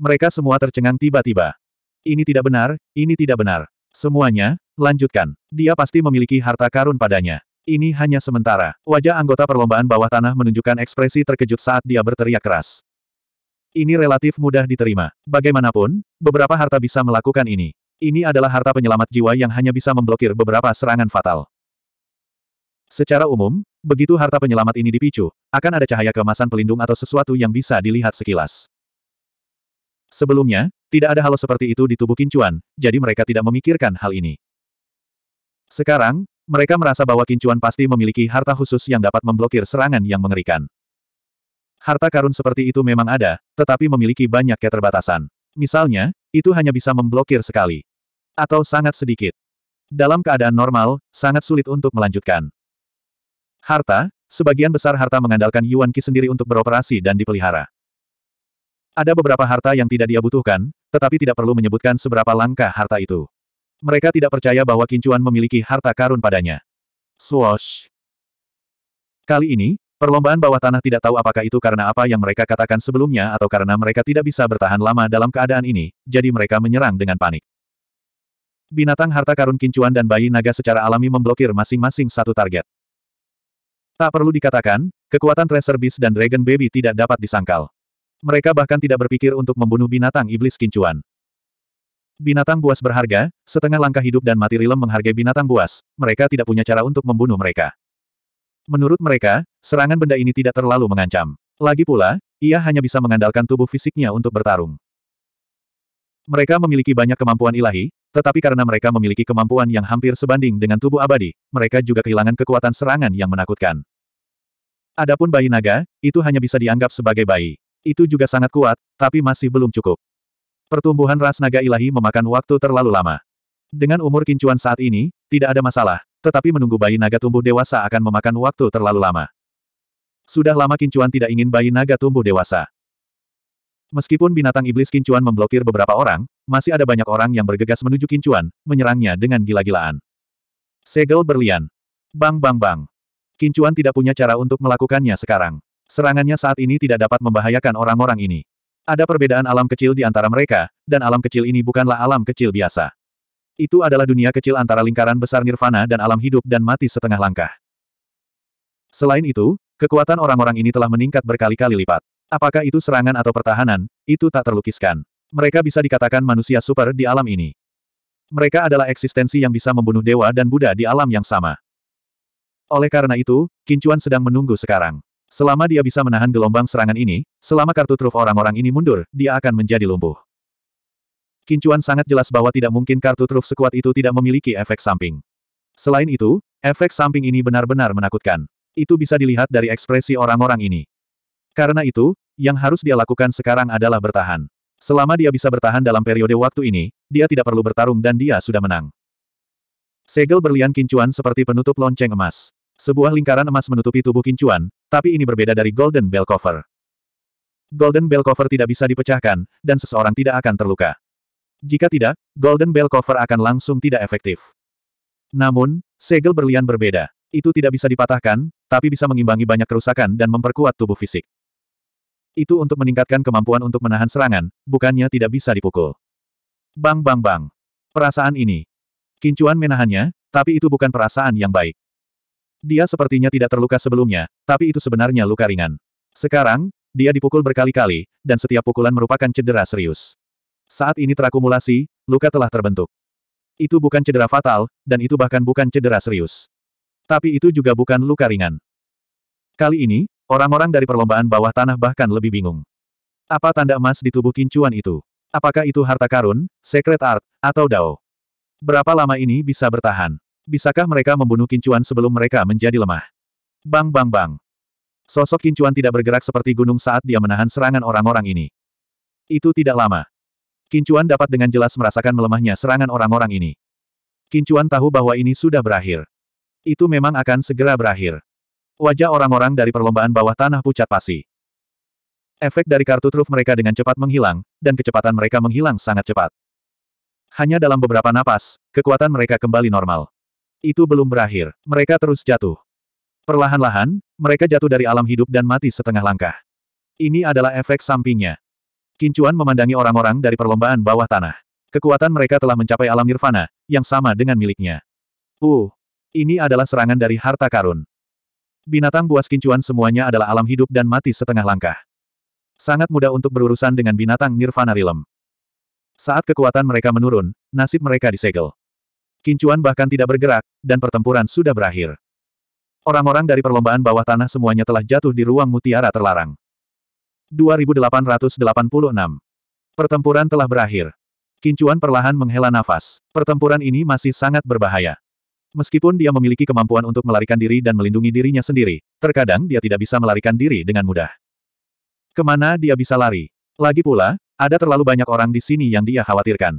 Mereka semua tercengang tiba-tiba. Ini tidak benar, ini tidak benar. Semuanya, lanjutkan. Dia pasti memiliki harta karun padanya. Ini hanya sementara. Wajah anggota perlombaan bawah tanah menunjukkan ekspresi terkejut saat dia berteriak keras. Ini relatif mudah diterima. Bagaimanapun, beberapa harta bisa melakukan ini. Ini adalah harta penyelamat jiwa yang hanya bisa memblokir beberapa serangan fatal. Secara umum, begitu harta penyelamat ini dipicu, akan ada cahaya kemasan pelindung atau sesuatu yang bisa dilihat sekilas. Sebelumnya, tidak ada hal seperti itu di tubuh Kincuan, jadi mereka tidak memikirkan hal ini. Sekarang, mereka merasa bahwa Kincuan pasti memiliki harta khusus yang dapat memblokir serangan yang mengerikan. Harta karun seperti itu memang ada, tetapi memiliki banyak keterbatasan. Misalnya, itu hanya bisa memblokir sekali. Atau sangat sedikit. Dalam keadaan normal, sangat sulit untuk melanjutkan. Harta, sebagian besar harta mengandalkan Yuan Qi sendiri untuk beroperasi dan dipelihara. Ada beberapa harta yang tidak dia butuhkan, tetapi tidak perlu menyebutkan seberapa langkah harta itu. Mereka tidak percaya bahwa Kincuan memiliki harta karun padanya. Swoosh. Kali ini, Perlombaan bawah tanah tidak tahu apakah itu karena apa yang mereka katakan sebelumnya atau karena mereka tidak bisa bertahan lama dalam keadaan ini, jadi mereka menyerang dengan panik. Binatang harta karun kincuan dan bayi naga secara alami memblokir masing-masing satu target. Tak perlu dikatakan, kekuatan Tracer Beast dan Dragon Baby tidak dapat disangkal. Mereka bahkan tidak berpikir untuk membunuh binatang iblis kincuan. Binatang buas berharga, setengah langkah hidup dan mati Rilem menghargai binatang buas, mereka tidak punya cara untuk membunuh mereka. Menurut mereka, serangan benda ini tidak terlalu mengancam. Lagi pula, ia hanya bisa mengandalkan tubuh fisiknya untuk bertarung. Mereka memiliki banyak kemampuan ilahi, tetapi karena mereka memiliki kemampuan yang hampir sebanding dengan tubuh abadi, mereka juga kehilangan kekuatan serangan yang menakutkan. Adapun bayi naga, itu hanya bisa dianggap sebagai bayi. Itu juga sangat kuat, tapi masih belum cukup. Pertumbuhan ras naga ilahi memakan waktu terlalu lama. Dengan umur kincuan saat ini, tidak ada masalah, tetapi menunggu bayi naga tumbuh dewasa akan memakan waktu terlalu lama. Sudah lama Kincuan tidak ingin bayi naga tumbuh dewasa. Meskipun binatang iblis Kincuan memblokir beberapa orang, masih ada banyak orang yang bergegas menuju Kincuan, menyerangnya dengan gila-gilaan. Segel berlian. Bang bang bang. Kincuan tidak punya cara untuk melakukannya sekarang. Serangannya saat ini tidak dapat membahayakan orang-orang ini. Ada perbedaan alam kecil di antara mereka, dan alam kecil ini bukanlah alam kecil biasa. Itu adalah dunia kecil antara lingkaran besar nirvana dan alam hidup dan mati setengah langkah. Selain itu, kekuatan orang-orang ini telah meningkat berkali-kali lipat. Apakah itu serangan atau pertahanan, itu tak terlukiskan. Mereka bisa dikatakan manusia super di alam ini. Mereka adalah eksistensi yang bisa membunuh dewa dan Buddha di alam yang sama. Oleh karena itu, Kincuan sedang menunggu sekarang. Selama dia bisa menahan gelombang serangan ini, selama kartu truf orang-orang ini mundur, dia akan menjadi lumpuh. Kincuan sangat jelas bahwa tidak mungkin kartu truf sekuat itu tidak memiliki efek samping. Selain itu, efek samping ini benar-benar menakutkan. Itu bisa dilihat dari ekspresi orang-orang ini. Karena itu, yang harus dia lakukan sekarang adalah bertahan. Selama dia bisa bertahan dalam periode waktu ini, dia tidak perlu bertarung dan dia sudah menang. Segel berlian kincuan seperti penutup lonceng emas. Sebuah lingkaran emas menutupi tubuh kincuan, tapi ini berbeda dari Golden Bell Cover. Golden Bell Cover tidak bisa dipecahkan, dan seseorang tidak akan terluka. Jika tidak, Golden Bell Cover akan langsung tidak efektif. Namun, segel berlian berbeda. Itu tidak bisa dipatahkan, tapi bisa mengimbangi banyak kerusakan dan memperkuat tubuh fisik. Itu untuk meningkatkan kemampuan untuk menahan serangan, bukannya tidak bisa dipukul. Bang bang bang. Perasaan ini. Kincuan menahannya, tapi itu bukan perasaan yang baik. Dia sepertinya tidak terluka sebelumnya, tapi itu sebenarnya luka ringan. Sekarang, dia dipukul berkali-kali, dan setiap pukulan merupakan cedera serius. Saat ini terakumulasi, luka telah terbentuk. Itu bukan cedera fatal, dan itu bahkan bukan cedera serius. Tapi itu juga bukan luka ringan. Kali ini, orang-orang dari perlombaan bawah tanah bahkan lebih bingung. Apa tanda emas di tubuh kincuan itu? Apakah itu harta karun, secret art, atau dao? Berapa lama ini bisa bertahan? Bisakah mereka membunuh kincuan sebelum mereka menjadi lemah? Bang bang bang. Sosok kincuan tidak bergerak seperti gunung saat dia menahan serangan orang-orang ini. Itu tidak lama. Kincuan dapat dengan jelas merasakan melemahnya serangan orang-orang ini. Kincuan tahu bahwa ini sudah berakhir. Itu memang akan segera berakhir. Wajah orang-orang dari perlombaan bawah tanah pucat pasi. Efek dari kartu truf mereka dengan cepat menghilang, dan kecepatan mereka menghilang sangat cepat. Hanya dalam beberapa napas, kekuatan mereka kembali normal. Itu belum berakhir, mereka terus jatuh. Perlahan-lahan, mereka jatuh dari alam hidup dan mati setengah langkah. Ini adalah efek sampingnya. Kincuan memandangi orang-orang dari perlombaan bawah tanah. Kekuatan mereka telah mencapai alam nirvana, yang sama dengan miliknya. Uh, ini adalah serangan dari harta karun. Binatang buas kincuan semuanya adalah alam hidup dan mati setengah langkah. Sangat mudah untuk berurusan dengan binatang nirvana rilem. Saat kekuatan mereka menurun, nasib mereka disegel. Kincuan bahkan tidak bergerak, dan pertempuran sudah berakhir. Orang-orang dari perlombaan bawah tanah semuanya telah jatuh di ruang mutiara terlarang. 2886. Pertempuran telah berakhir. Kincuan perlahan menghela nafas. Pertempuran ini masih sangat berbahaya. Meskipun dia memiliki kemampuan untuk melarikan diri dan melindungi dirinya sendiri, terkadang dia tidak bisa melarikan diri dengan mudah. Kemana dia bisa lari? Lagi pula, ada terlalu banyak orang di sini yang dia khawatirkan.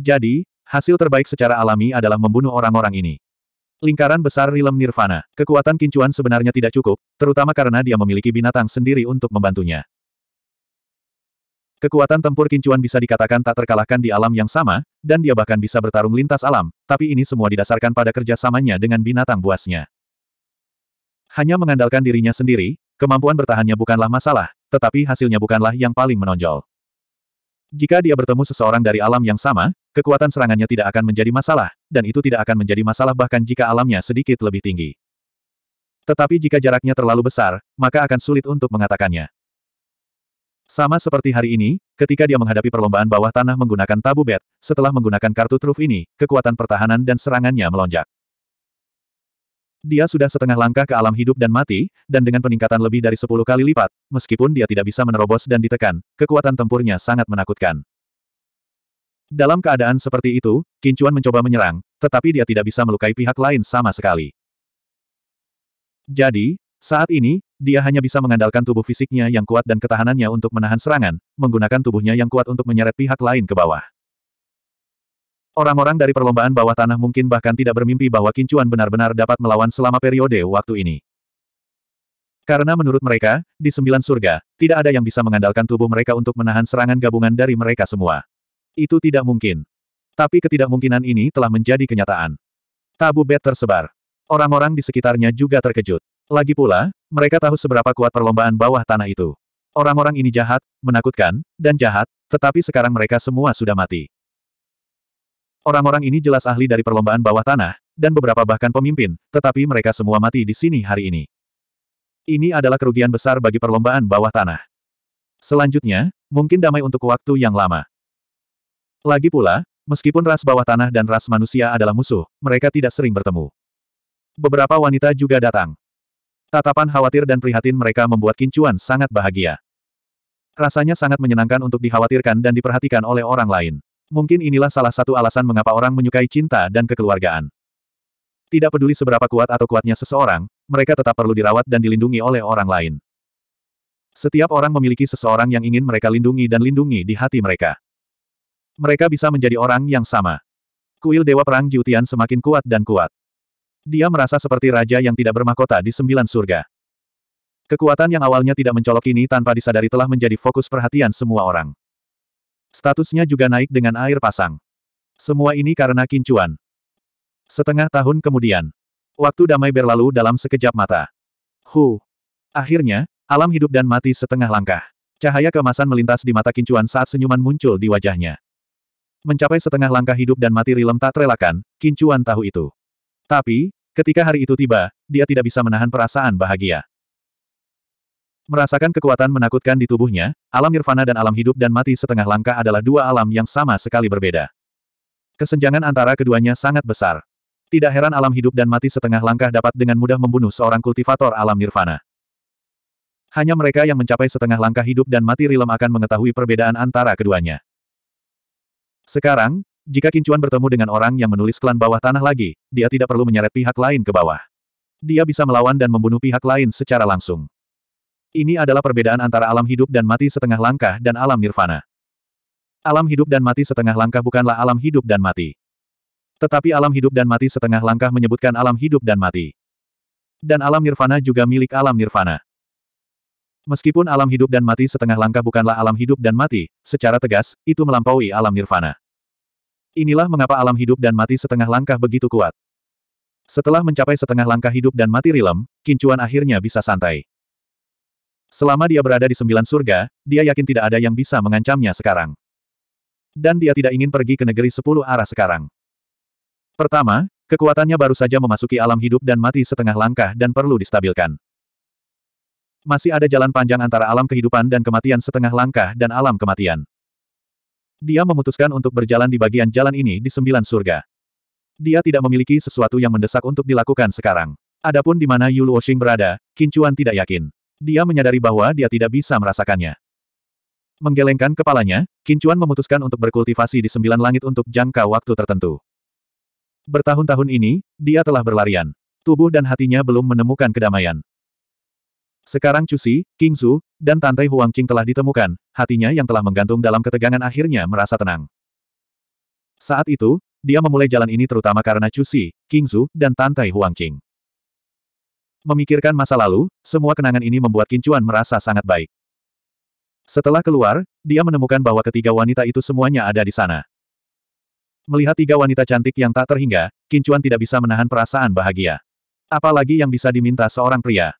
Jadi, hasil terbaik secara alami adalah membunuh orang-orang ini. Lingkaran besar Rilem Nirvana. Kekuatan kincuan sebenarnya tidak cukup, terutama karena dia memiliki binatang sendiri untuk membantunya. Kekuatan tempur kincuan bisa dikatakan tak terkalahkan di alam yang sama, dan dia bahkan bisa bertarung lintas alam, tapi ini semua didasarkan pada kerjasamanya dengan binatang buasnya. Hanya mengandalkan dirinya sendiri, kemampuan bertahannya bukanlah masalah, tetapi hasilnya bukanlah yang paling menonjol. Jika dia bertemu seseorang dari alam yang sama, kekuatan serangannya tidak akan menjadi masalah, dan itu tidak akan menjadi masalah bahkan jika alamnya sedikit lebih tinggi. Tetapi jika jaraknya terlalu besar, maka akan sulit untuk mengatakannya. Sama seperti hari ini, ketika dia menghadapi perlombaan bawah tanah menggunakan tabu bed, setelah menggunakan kartu truf ini, kekuatan pertahanan dan serangannya melonjak. Dia sudah setengah langkah ke alam hidup dan mati, dan dengan peningkatan lebih dari sepuluh kali lipat, meskipun dia tidak bisa menerobos dan ditekan, kekuatan tempurnya sangat menakutkan. Dalam keadaan seperti itu, Kincuan mencoba menyerang, tetapi dia tidak bisa melukai pihak lain sama sekali. Jadi, saat ini, dia hanya bisa mengandalkan tubuh fisiknya yang kuat dan ketahanannya untuk menahan serangan, menggunakan tubuhnya yang kuat untuk menyeret pihak lain ke bawah. Orang-orang dari perlombaan bawah tanah mungkin bahkan tidak bermimpi bahwa Kincuan benar-benar dapat melawan selama periode waktu ini. Karena menurut mereka, di sembilan surga, tidak ada yang bisa mengandalkan tubuh mereka untuk menahan serangan gabungan dari mereka semua. Itu tidak mungkin. Tapi ketidakmungkinan ini telah menjadi kenyataan. Tabu bet tersebar. Orang-orang di sekitarnya juga terkejut. Lagi pula, mereka tahu seberapa kuat perlombaan bawah tanah itu. Orang-orang ini jahat, menakutkan, dan jahat, tetapi sekarang mereka semua sudah mati. Orang-orang ini jelas ahli dari perlombaan bawah tanah, dan beberapa bahkan pemimpin, tetapi mereka semua mati di sini hari ini. Ini adalah kerugian besar bagi perlombaan bawah tanah. Selanjutnya, mungkin damai untuk waktu yang lama. Lagi pula, meskipun ras bawah tanah dan ras manusia adalah musuh, mereka tidak sering bertemu. Beberapa wanita juga datang. Tatapan khawatir dan prihatin mereka membuat Kincuan sangat bahagia. Rasanya sangat menyenangkan untuk dikhawatirkan dan diperhatikan oleh orang lain. Mungkin inilah salah satu alasan mengapa orang menyukai cinta dan kekeluargaan. Tidak peduli seberapa kuat atau kuatnya seseorang, mereka tetap perlu dirawat dan dilindungi oleh orang lain. Setiap orang memiliki seseorang yang ingin mereka lindungi dan lindungi di hati mereka. Mereka bisa menjadi orang yang sama. Kuil Dewa Perang Jiutian semakin kuat dan kuat. Dia merasa seperti raja yang tidak bermahkota di sembilan surga. Kekuatan yang awalnya tidak mencolok ini tanpa disadari telah menjadi fokus perhatian semua orang. Statusnya juga naik dengan air pasang. Semua ini karena kincuan. Setengah tahun kemudian. Waktu damai berlalu dalam sekejap mata. Hu. Akhirnya, alam hidup dan mati setengah langkah. Cahaya kemasan melintas di mata kincuan saat senyuman muncul di wajahnya. Mencapai setengah langkah hidup dan mati Rilem tak terelakkan, kincuan tahu itu. Tapi, ketika hari itu tiba, dia tidak bisa menahan perasaan bahagia. Merasakan kekuatan menakutkan di tubuhnya, alam nirvana dan alam hidup dan mati setengah langkah adalah dua alam yang sama sekali berbeda. Kesenjangan antara keduanya sangat besar. Tidak heran alam hidup dan mati setengah langkah dapat dengan mudah membunuh seorang kultivator alam nirvana. Hanya mereka yang mencapai setengah langkah hidup dan mati rilem akan mengetahui perbedaan antara keduanya. Sekarang, jika Kincuan bertemu dengan orang yang menulis klan bawah tanah lagi, dia tidak perlu menyeret pihak lain ke bawah. Dia bisa melawan dan membunuh pihak lain secara langsung. Ini adalah perbedaan antara alam hidup dan mati setengah langkah dan alam nirvana. Alam hidup dan mati setengah langkah bukanlah alam hidup dan mati. Tetapi alam hidup dan mati setengah langkah menyebutkan alam hidup dan mati. Dan alam nirvana juga milik alam nirvana. Meskipun alam hidup dan mati setengah langkah bukanlah alam hidup dan mati, secara tegas, itu melampaui alam nirvana. Inilah mengapa alam hidup dan mati setengah langkah begitu kuat. Setelah mencapai setengah langkah hidup dan mati rilem, kincuan akhirnya bisa santai. Selama dia berada di sembilan surga, dia yakin tidak ada yang bisa mengancamnya sekarang. Dan dia tidak ingin pergi ke negeri sepuluh arah sekarang. Pertama, kekuatannya baru saja memasuki alam hidup dan mati setengah langkah dan perlu distabilkan. Masih ada jalan panjang antara alam kehidupan dan kematian setengah langkah dan alam kematian. Dia memutuskan untuk berjalan di bagian jalan ini di sembilan surga. Dia tidak memiliki sesuatu yang mendesak untuk dilakukan sekarang. Adapun di mana Yulu Oshing berada, Kincuan tidak yakin. Dia menyadari bahwa dia tidak bisa merasakannya. Menggelengkan kepalanya, Kincuan memutuskan untuk berkultivasi di sembilan langit untuk jangka waktu tertentu. Bertahun-tahun ini, dia telah berlarian. Tubuh dan hatinya belum menemukan kedamaian. Sekarang Cusi, King Su, dan Tante Huang Qing telah ditemukan, hatinya yang telah menggantung dalam ketegangan akhirnya merasa tenang. Saat itu, dia memulai jalan ini terutama karena Cusi, King Su, dan Tante Huang Qing. Memikirkan masa lalu, semua kenangan ini membuat Kincuan merasa sangat baik. Setelah keluar, dia menemukan bahwa ketiga wanita itu semuanya ada di sana. Melihat tiga wanita cantik yang tak terhingga, Kincuan tidak bisa menahan perasaan bahagia. Apalagi yang bisa diminta seorang pria.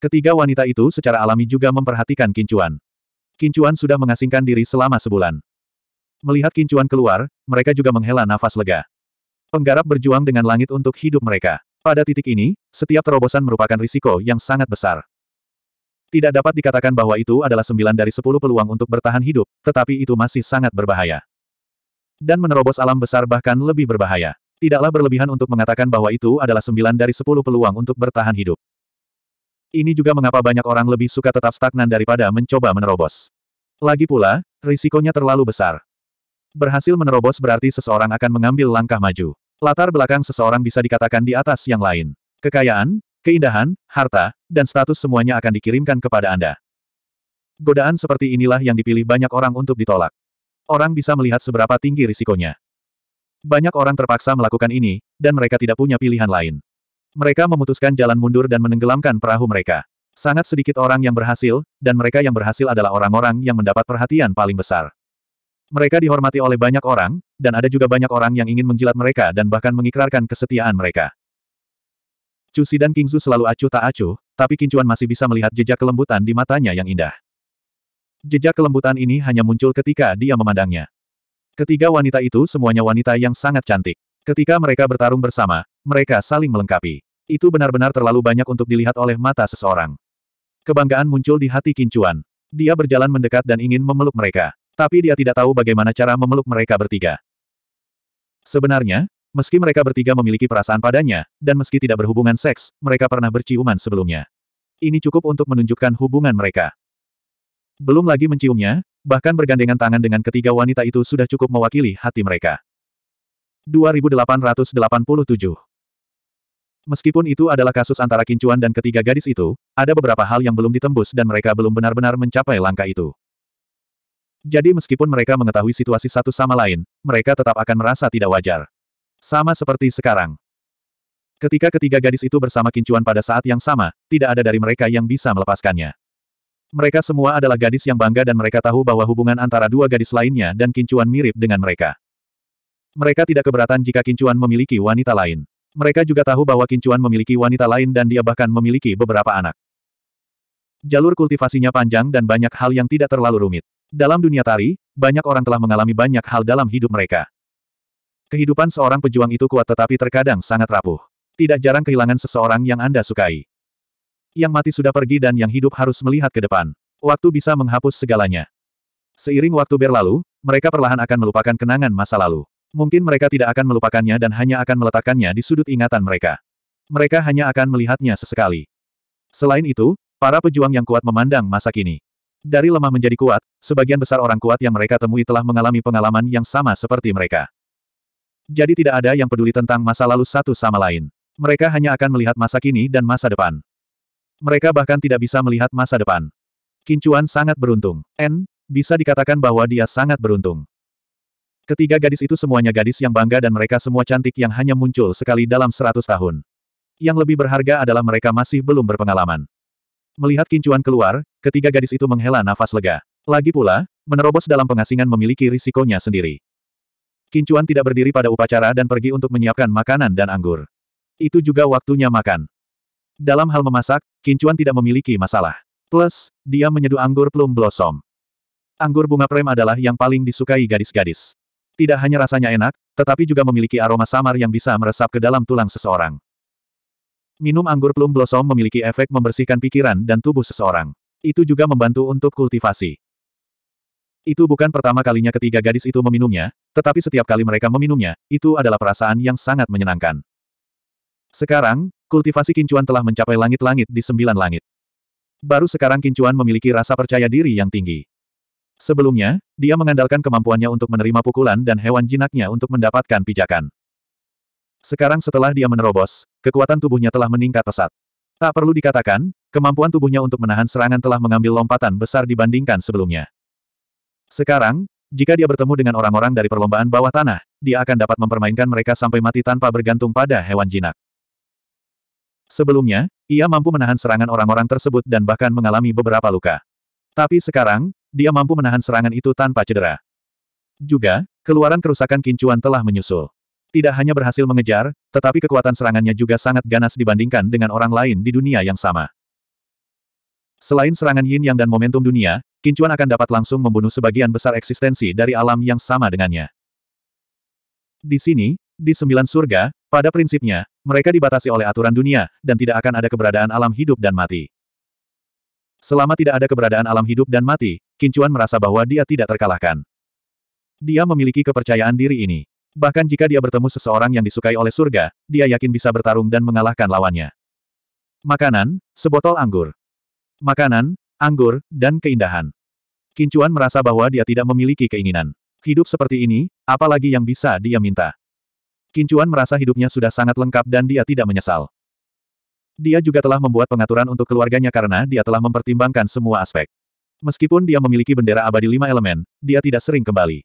Ketiga wanita itu secara alami juga memperhatikan Kincuan. Kincuan sudah mengasingkan diri selama sebulan. Melihat Kincuan keluar, mereka juga menghela nafas lega. Penggarap berjuang dengan langit untuk hidup mereka. Pada titik ini, setiap terobosan merupakan risiko yang sangat besar. Tidak dapat dikatakan bahwa itu adalah sembilan dari sepuluh peluang untuk bertahan hidup, tetapi itu masih sangat berbahaya. Dan menerobos alam besar bahkan lebih berbahaya. Tidaklah berlebihan untuk mengatakan bahwa itu adalah sembilan dari sepuluh peluang untuk bertahan hidup. Ini juga mengapa banyak orang lebih suka tetap stagnan daripada mencoba menerobos. Lagi pula, risikonya terlalu besar. Berhasil menerobos berarti seseorang akan mengambil langkah maju. Latar belakang seseorang bisa dikatakan di atas yang lain. Kekayaan, keindahan, harta, dan status semuanya akan dikirimkan kepada Anda. Godaan seperti inilah yang dipilih banyak orang untuk ditolak. Orang bisa melihat seberapa tinggi risikonya. Banyak orang terpaksa melakukan ini, dan mereka tidak punya pilihan lain. Mereka memutuskan jalan mundur dan menenggelamkan perahu mereka. Sangat sedikit orang yang berhasil, dan mereka yang berhasil adalah orang-orang yang mendapat perhatian paling besar. Mereka dihormati oleh banyak orang, dan ada juga banyak orang yang ingin menjilat mereka dan bahkan mengikrarkan kesetiaan mereka. Cusi dan Kingzu selalu acuh tak acuh, tapi Kincuan masih bisa melihat jejak kelembutan di matanya yang indah. Jejak kelembutan ini hanya muncul ketika dia memandangnya. Ketiga wanita itu semuanya wanita yang sangat cantik. Ketika mereka bertarung bersama, mereka saling melengkapi. Itu benar-benar terlalu banyak untuk dilihat oleh mata seseorang. Kebanggaan muncul di hati Kincuan. Dia berjalan mendekat dan ingin memeluk mereka. Tapi dia tidak tahu bagaimana cara memeluk mereka bertiga. Sebenarnya, meski mereka bertiga memiliki perasaan padanya, dan meski tidak berhubungan seks, mereka pernah berciuman sebelumnya. Ini cukup untuk menunjukkan hubungan mereka. Belum lagi menciumnya, bahkan bergandengan tangan dengan ketiga wanita itu sudah cukup mewakili hati mereka. 2887 Meskipun itu adalah kasus antara Kincuan dan ketiga gadis itu, ada beberapa hal yang belum ditembus dan mereka belum benar-benar mencapai langkah itu. Jadi meskipun mereka mengetahui situasi satu sama lain, mereka tetap akan merasa tidak wajar. Sama seperti sekarang. Ketika ketiga gadis itu bersama Kincuan pada saat yang sama, tidak ada dari mereka yang bisa melepaskannya. Mereka semua adalah gadis yang bangga dan mereka tahu bahwa hubungan antara dua gadis lainnya dan Kincuan mirip dengan mereka. Mereka tidak keberatan jika Kincuan memiliki wanita lain. Mereka juga tahu bahwa Kincuan memiliki wanita lain dan dia bahkan memiliki beberapa anak. Jalur kultivasinya panjang dan banyak hal yang tidak terlalu rumit. Dalam dunia tari, banyak orang telah mengalami banyak hal dalam hidup mereka. Kehidupan seorang pejuang itu kuat tetapi terkadang sangat rapuh. Tidak jarang kehilangan seseorang yang Anda sukai. Yang mati sudah pergi dan yang hidup harus melihat ke depan. Waktu bisa menghapus segalanya. Seiring waktu berlalu, mereka perlahan akan melupakan kenangan masa lalu. Mungkin mereka tidak akan melupakannya dan hanya akan meletakkannya di sudut ingatan mereka. Mereka hanya akan melihatnya sesekali. Selain itu, Para pejuang yang kuat memandang masa kini. Dari lemah menjadi kuat, sebagian besar orang kuat yang mereka temui telah mengalami pengalaman yang sama seperti mereka. Jadi tidak ada yang peduli tentang masa lalu satu sama lain. Mereka hanya akan melihat masa kini dan masa depan. Mereka bahkan tidak bisa melihat masa depan. Kincuan sangat beruntung. N, bisa dikatakan bahwa dia sangat beruntung. Ketiga gadis itu semuanya gadis yang bangga dan mereka semua cantik yang hanya muncul sekali dalam seratus tahun. Yang lebih berharga adalah mereka masih belum berpengalaman. Melihat kincuan keluar, ketiga gadis itu menghela nafas lega. Lagi pula, menerobos dalam pengasingan memiliki risikonya sendiri. Kincuan tidak berdiri pada upacara dan pergi untuk menyiapkan makanan dan anggur. Itu juga waktunya makan. Dalam hal memasak, Kincuan tidak memiliki masalah. Plus, dia menyeduh anggur plum blossom. Anggur bunga prem adalah yang paling disukai gadis-gadis. Tidak hanya rasanya enak, tetapi juga memiliki aroma samar yang bisa meresap ke dalam tulang seseorang. Minum anggur plum blossom memiliki efek membersihkan pikiran dan tubuh seseorang. Itu juga membantu untuk kultivasi. Itu bukan pertama kalinya ketiga gadis itu meminumnya, tetapi setiap kali mereka meminumnya, itu adalah perasaan yang sangat menyenangkan. Sekarang, kultivasi kincuan telah mencapai langit-langit di sembilan langit. Baru sekarang kincuan memiliki rasa percaya diri yang tinggi. Sebelumnya, dia mengandalkan kemampuannya untuk menerima pukulan dan hewan jinaknya untuk mendapatkan pijakan. Sekarang setelah dia menerobos, kekuatan tubuhnya telah meningkat pesat. Tak perlu dikatakan, kemampuan tubuhnya untuk menahan serangan telah mengambil lompatan besar dibandingkan sebelumnya. Sekarang, jika dia bertemu dengan orang-orang dari perlombaan bawah tanah, dia akan dapat mempermainkan mereka sampai mati tanpa bergantung pada hewan jinak. Sebelumnya, ia mampu menahan serangan orang-orang tersebut dan bahkan mengalami beberapa luka. Tapi sekarang, dia mampu menahan serangan itu tanpa cedera. Juga, keluaran kerusakan kincuan telah menyusul. Tidak hanya berhasil mengejar, tetapi kekuatan serangannya juga sangat ganas dibandingkan dengan orang lain di dunia yang sama. Selain serangan yin yang dan momentum dunia, Kincuan akan dapat langsung membunuh sebagian besar eksistensi dari alam yang sama dengannya. Di sini, di sembilan surga, pada prinsipnya, mereka dibatasi oleh aturan dunia, dan tidak akan ada keberadaan alam hidup dan mati. Selama tidak ada keberadaan alam hidup dan mati, Kincuan merasa bahwa dia tidak terkalahkan. Dia memiliki kepercayaan diri ini. Bahkan jika dia bertemu seseorang yang disukai oleh surga, dia yakin bisa bertarung dan mengalahkan lawannya. Makanan, sebotol anggur. Makanan, anggur, dan keindahan. Kincuan merasa bahwa dia tidak memiliki keinginan. Hidup seperti ini, apalagi yang bisa dia minta. Kincuan merasa hidupnya sudah sangat lengkap dan dia tidak menyesal. Dia juga telah membuat pengaturan untuk keluarganya karena dia telah mempertimbangkan semua aspek. Meskipun dia memiliki bendera abadi lima elemen, dia tidak sering kembali.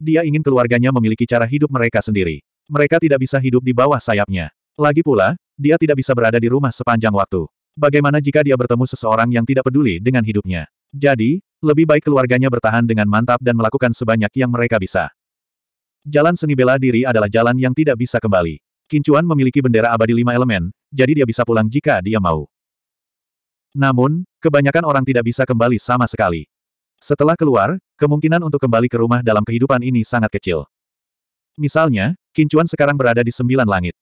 Dia ingin keluarganya memiliki cara hidup mereka sendiri. Mereka tidak bisa hidup di bawah sayapnya. Lagi pula, dia tidak bisa berada di rumah sepanjang waktu. Bagaimana jika dia bertemu seseorang yang tidak peduli dengan hidupnya? Jadi, lebih baik keluarganya bertahan dengan mantap dan melakukan sebanyak yang mereka bisa. Jalan seni bela diri adalah jalan yang tidak bisa kembali. Kincuan memiliki bendera abadi lima elemen, jadi dia bisa pulang jika dia mau. Namun, kebanyakan orang tidak bisa kembali sama sekali. Setelah keluar, kemungkinan untuk kembali ke rumah dalam kehidupan ini sangat kecil. Misalnya, Kincuan sekarang berada di sembilan langit.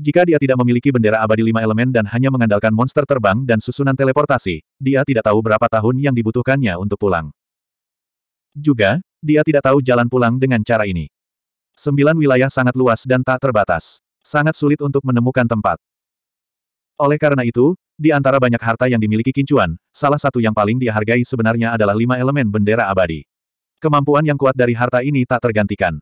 Jika dia tidak memiliki bendera abadi lima elemen dan hanya mengandalkan monster terbang dan susunan teleportasi, dia tidak tahu berapa tahun yang dibutuhkannya untuk pulang. Juga, dia tidak tahu jalan pulang dengan cara ini. Sembilan wilayah sangat luas dan tak terbatas. Sangat sulit untuk menemukan tempat. Oleh karena itu, di antara banyak harta yang dimiliki Kincuan, salah satu yang paling dihargai sebenarnya adalah lima elemen bendera abadi. Kemampuan yang kuat dari harta ini tak tergantikan.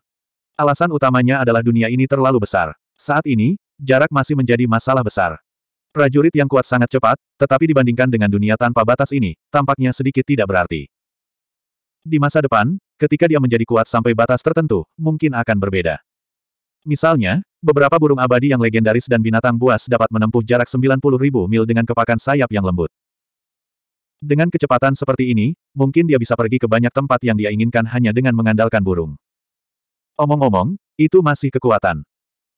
Alasan utamanya adalah dunia ini terlalu besar. Saat ini, jarak masih menjadi masalah besar. Prajurit yang kuat sangat cepat, tetapi dibandingkan dengan dunia tanpa batas ini, tampaknya sedikit tidak berarti. Di masa depan, ketika dia menjadi kuat sampai batas tertentu, mungkin akan berbeda. Misalnya, Beberapa burung abadi yang legendaris dan binatang buas dapat menempuh jarak 90.000 mil dengan kepakan sayap yang lembut. Dengan kecepatan seperti ini, mungkin dia bisa pergi ke banyak tempat yang dia inginkan hanya dengan mengandalkan burung. Omong-omong, itu masih kekuatan.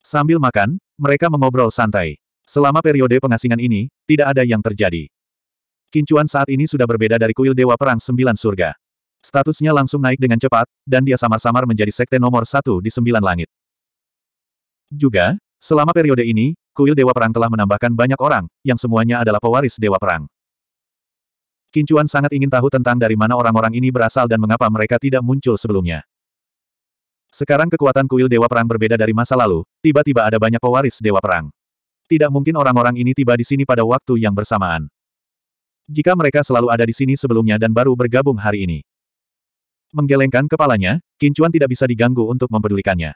Sambil makan, mereka mengobrol santai. Selama periode pengasingan ini, tidak ada yang terjadi. Kincuan saat ini sudah berbeda dari kuil Dewa Perang Sembilan Surga. Statusnya langsung naik dengan cepat, dan dia samar-samar menjadi sekte nomor satu di sembilan langit. Juga, selama periode ini, kuil Dewa Perang telah menambahkan banyak orang, yang semuanya adalah pewaris Dewa Perang. Kincuan sangat ingin tahu tentang dari mana orang-orang ini berasal dan mengapa mereka tidak muncul sebelumnya. Sekarang kekuatan kuil Dewa Perang berbeda dari masa lalu, tiba-tiba ada banyak pewaris Dewa Perang. Tidak mungkin orang-orang ini tiba di sini pada waktu yang bersamaan. Jika mereka selalu ada di sini sebelumnya dan baru bergabung hari ini. Menggelengkan kepalanya, Kincuan tidak bisa diganggu untuk mempedulikannya.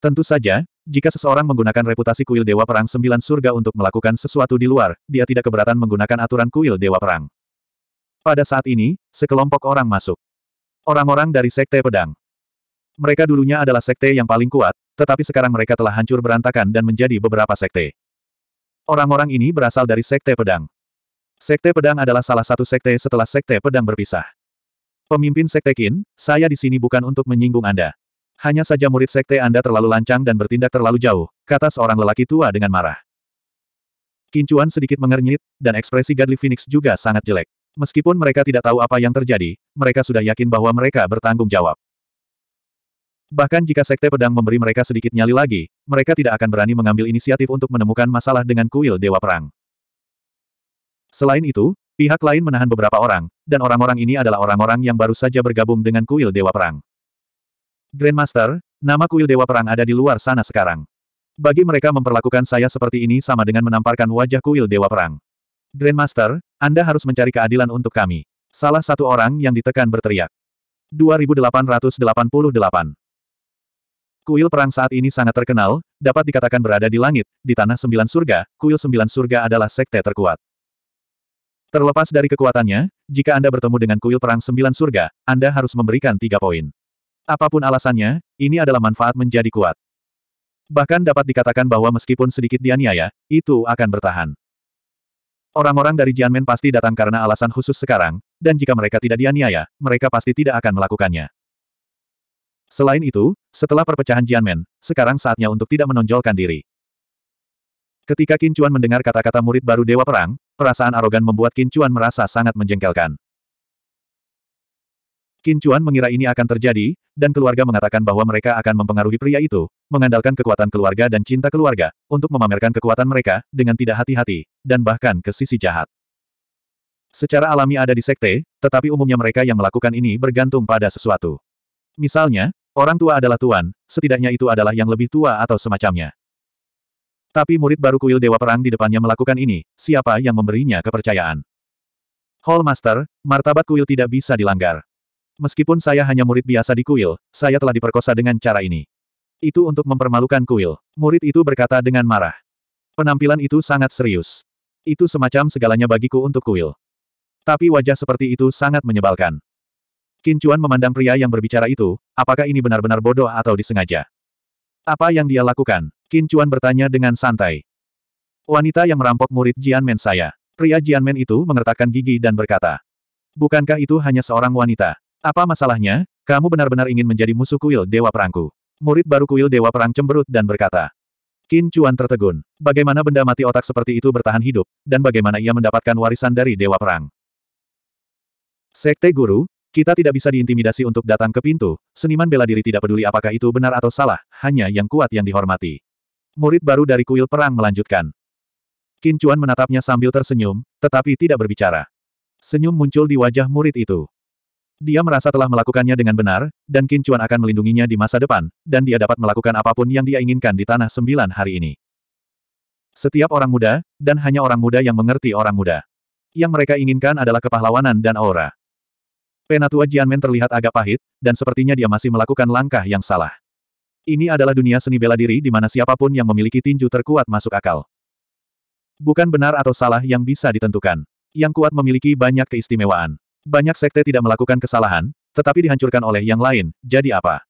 Tentu saja, jika seseorang menggunakan reputasi kuil Dewa Perang Sembilan Surga untuk melakukan sesuatu di luar, dia tidak keberatan menggunakan aturan kuil Dewa Perang. Pada saat ini, sekelompok orang masuk. Orang-orang dari Sekte Pedang. Mereka dulunya adalah sekte yang paling kuat, tetapi sekarang mereka telah hancur berantakan dan menjadi beberapa sekte. Orang-orang ini berasal dari Sekte Pedang. Sekte Pedang adalah salah satu sekte setelah Sekte Pedang berpisah. Pemimpin Sekte Kin, saya di sini bukan untuk menyinggung Anda. Hanya saja murid sekte Anda terlalu lancang dan bertindak terlalu jauh, kata seorang lelaki tua dengan marah. Kincuan sedikit mengernyit, dan ekspresi Godly Phoenix juga sangat jelek. Meskipun mereka tidak tahu apa yang terjadi, mereka sudah yakin bahwa mereka bertanggung jawab. Bahkan jika sekte pedang memberi mereka sedikit nyali lagi, mereka tidak akan berani mengambil inisiatif untuk menemukan masalah dengan kuil Dewa Perang. Selain itu, pihak lain menahan beberapa orang, dan orang-orang ini adalah orang-orang yang baru saja bergabung dengan kuil Dewa Perang. Grandmaster, nama kuil Dewa Perang ada di luar sana sekarang. Bagi mereka memperlakukan saya seperti ini sama dengan menamparkan wajah kuil Dewa Perang. Grandmaster, Anda harus mencari keadilan untuk kami. Salah satu orang yang ditekan berteriak. 2888 Kuil perang saat ini sangat terkenal, dapat dikatakan berada di langit, di tanah sembilan surga, kuil sembilan surga adalah sekte terkuat. Terlepas dari kekuatannya, jika Anda bertemu dengan kuil perang sembilan surga, Anda harus memberikan tiga poin. Apapun alasannya, ini adalah manfaat menjadi kuat. Bahkan dapat dikatakan bahwa meskipun sedikit dianiaya, itu akan bertahan. Orang-orang dari Jianmen pasti datang karena alasan khusus sekarang, dan jika mereka tidak dianiaya, mereka pasti tidak akan melakukannya. Selain itu, setelah perpecahan Jianmen, sekarang saatnya untuk tidak menonjolkan diri. Ketika Qin Chuan mendengar kata-kata murid baru Dewa Perang, perasaan arogan membuat Qin Chuan merasa sangat menjengkelkan. Qin Chuan mengira ini akan terjadi, dan keluarga mengatakan bahwa mereka akan mempengaruhi pria itu, mengandalkan kekuatan keluarga dan cinta keluarga, untuk memamerkan kekuatan mereka, dengan tidak hati-hati, dan bahkan ke sisi jahat. Secara alami ada di sekte, tetapi umumnya mereka yang melakukan ini bergantung pada sesuatu. Misalnya, orang tua adalah tuan, setidaknya itu adalah yang lebih tua atau semacamnya. Tapi murid baru kuil Dewa Perang di depannya melakukan ini, siapa yang memberinya kepercayaan? Hall Master, martabat kuil tidak bisa dilanggar meskipun saya hanya murid biasa di kuil, saya telah diperkosa dengan cara ini. Itu untuk mempermalukan kuil. Murid itu berkata dengan marah. Penampilan itu sangat serius. Itu semacam segalanya bagiku untuk kuil. Tapi wajah seperti itu sangat menyebalkan. Kincuan memandang pria yang berbicara itu, apakah ini benar-benar bodoh atau disengaja? Apa yang dia lakukan? Kincuan bertanya dengan santai. Wanita yang merampok murid Jianmen saya. Pria Jianmen itu mengertakkan gigi dan berkata, Bukankah itu hanya seorang wanita? Apa masalahnya, kamu benar-benar ingin menjadi musuh kuil Dewa Perangku? Murid baru kuil Dewa Perang cemberut dan berkata. Qin Chuan tertegun. Bagaimana benda mati otak seperti itu bertahan hidup, dan bagaimana ia mendapatkan warisan dari Dewa Perang? Sekte Guru, kita tidak bisa diintimidasi untuk datang ke pintu, seniman bela diri tidak peduli apakah itu benar atau salah, hanya yang kuat yang dihormati. Murid baru dari kuil perang melanjutkan. Qin Chuan menatapnya sambil tersenyum, tetapi tidak berbicara. Senyum muncul di wajah murid itu. Dia merasa telah melakukannya dengan benar, dan Qin Chuan akan melindunginya di masa depan, dan dia dapat melakukan apapun yang dia inginkan di Tanah Sembilan hari ini. Setiap orang muda, dan hanya orang muda yang mengerti orang muda. Yang mereka inginkan adalah kepahlawanan dan aura. Penatua Jianmen terlihat agak pahit, dan sepertinya dia masih melakukan langkah yang salah. Ini adalah dunia seni bela diri di mana siapapun yang memiliki tinju terkuat masuk akal. Bukan benar atau salah yang bisa ditentukan. Yang kuat memiliki banyak keistimewaan. Banyak sekte tidak melakukan kesalahan, tetapi dihancurkan oleh yang lain, jadi apa?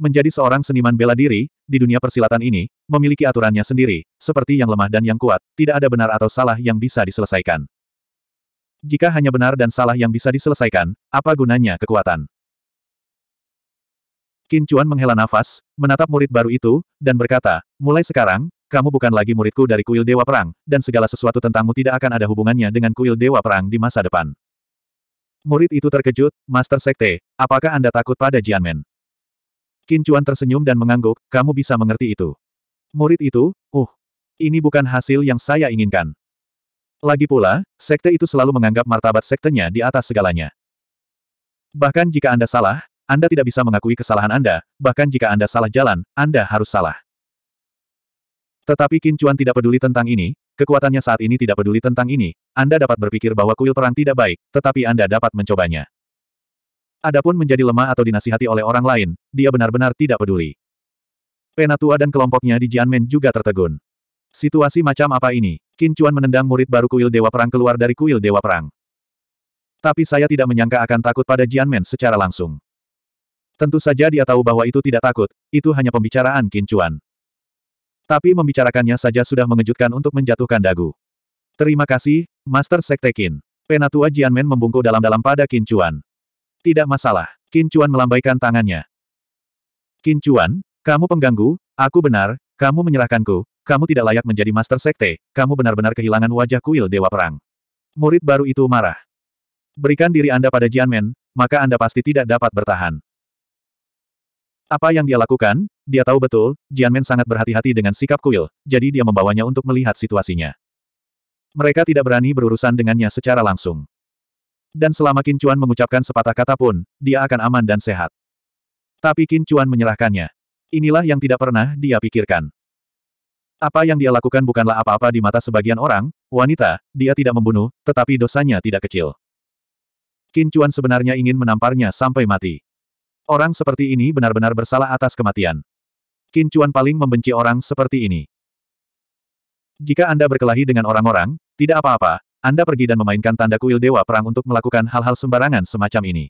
Menjadi seorang seniman bela diri, di dunia persilatan ini, memiliki aturannya sendiri, seperti yang lemah dan yang kuat, tidak ada benar atau salah yang bisa diselesaikan. Jika hanya benar dan salah yang bisa diselesaikan, apa gunanya kekuatan? Kincuan Chuan menghela nafas, menatap murid baru itu, dan berkata, mulai sekarang, kamu bukan lagi muridku dari kuil Dewa Perang, dan segala sesuatu tentangmu tidak akan ada hubungannya dengan kuil Dewa Perang di masa depan. Murid itu terkejut, Master Sekte, apakah Anda takut pada Jianmen? Qin Chuan tersenyum dan mengangguk, kamu bisa mengerti itu. Murid itu, uh, ini bukan hasil yang saya inginkan. Lagi pula, sekte itu selalu menganggap martabat sektenya di atas segalanya. Bahkan jika Anda salah, Anda tidak bisa mengakui kesalahan Anda, bahkan jika Anda salah jalan, Anda harus salah. Tetapi Qin Chuan tidak peduli tentang ini, kekuatannya saat ini tidak peduli tentang ini, Anda dapat berpikir bahwa kuil perang tidak baik, tetapi Anda dapat mencobanya. Adapun menjadi lemah atau dinasihati oleh orang lain, dia benar-benar tidak peduli. Penatua dan kelompoknya di Jianmen juga tertegun. Situasi macam apa ini? Qin Chuan menendang murid baru kuil Dewa Perang keluar dari kuil Dewa Perang. Tapi saya tidak menyangka akan takut pada Jianmen secara langsung. Tentu saja dia tahu bahwa itu tidak takut, itu hanya pembicaraan Qin Chuan. Tapi membicarakannya saja sudah mengejutkan untuk menjatuhkan dagu. Terima kasih, Master Sekte Qin. Penatua Jianmen membungkuk dalam-dalam pada Qin Chuan. Tidak masalah. Qin Chuan melambaikan tangannya. Qin Chuan, kamu pengganggu, aku benar, kamu menyerahkanku, kamu tidak layak menjadi Master Sekte, kamu benar-benar kehilangan wajah kuil Dewa Perang. Murid baru itu marah. Berikan diri Anda pada Jianmen, maka Anda pasti tidak dapat bertahan. Apa yang dia lakukan? Dia tahu betul, Jianmen sangat berhati-hati dengan sikap kuil, jadi dia membawanya untuk melihat situasinya. Mereka tidak berani berurusan dengannya secara langsung. Dan selama Qin Chuan mengucapkan sepatah kata pun, dia akan aman dan sehat. Tapi Qin Chuan menyerahkannya. Inilah yang tidak pernah dia pikirkan. Apa yang dia lakukan bukanlah apa-apa di mata sebagian orang, wanita, dia tidak membunuh, tetapi dosanya tidak kecil. Qin Chuan sebenarnya ingin menamparnya sampai mati. Orang seperti ini benar-benar bersalah atas kematian. Qin paling membenci orang seperti ini. Jika Anda berkelahi dengan orang-orang, tidak apa-apa, Anda pergi dan memainkan tanda kuil Dewa Perang untuk melakukan hal-hal sembarangan semacam ini.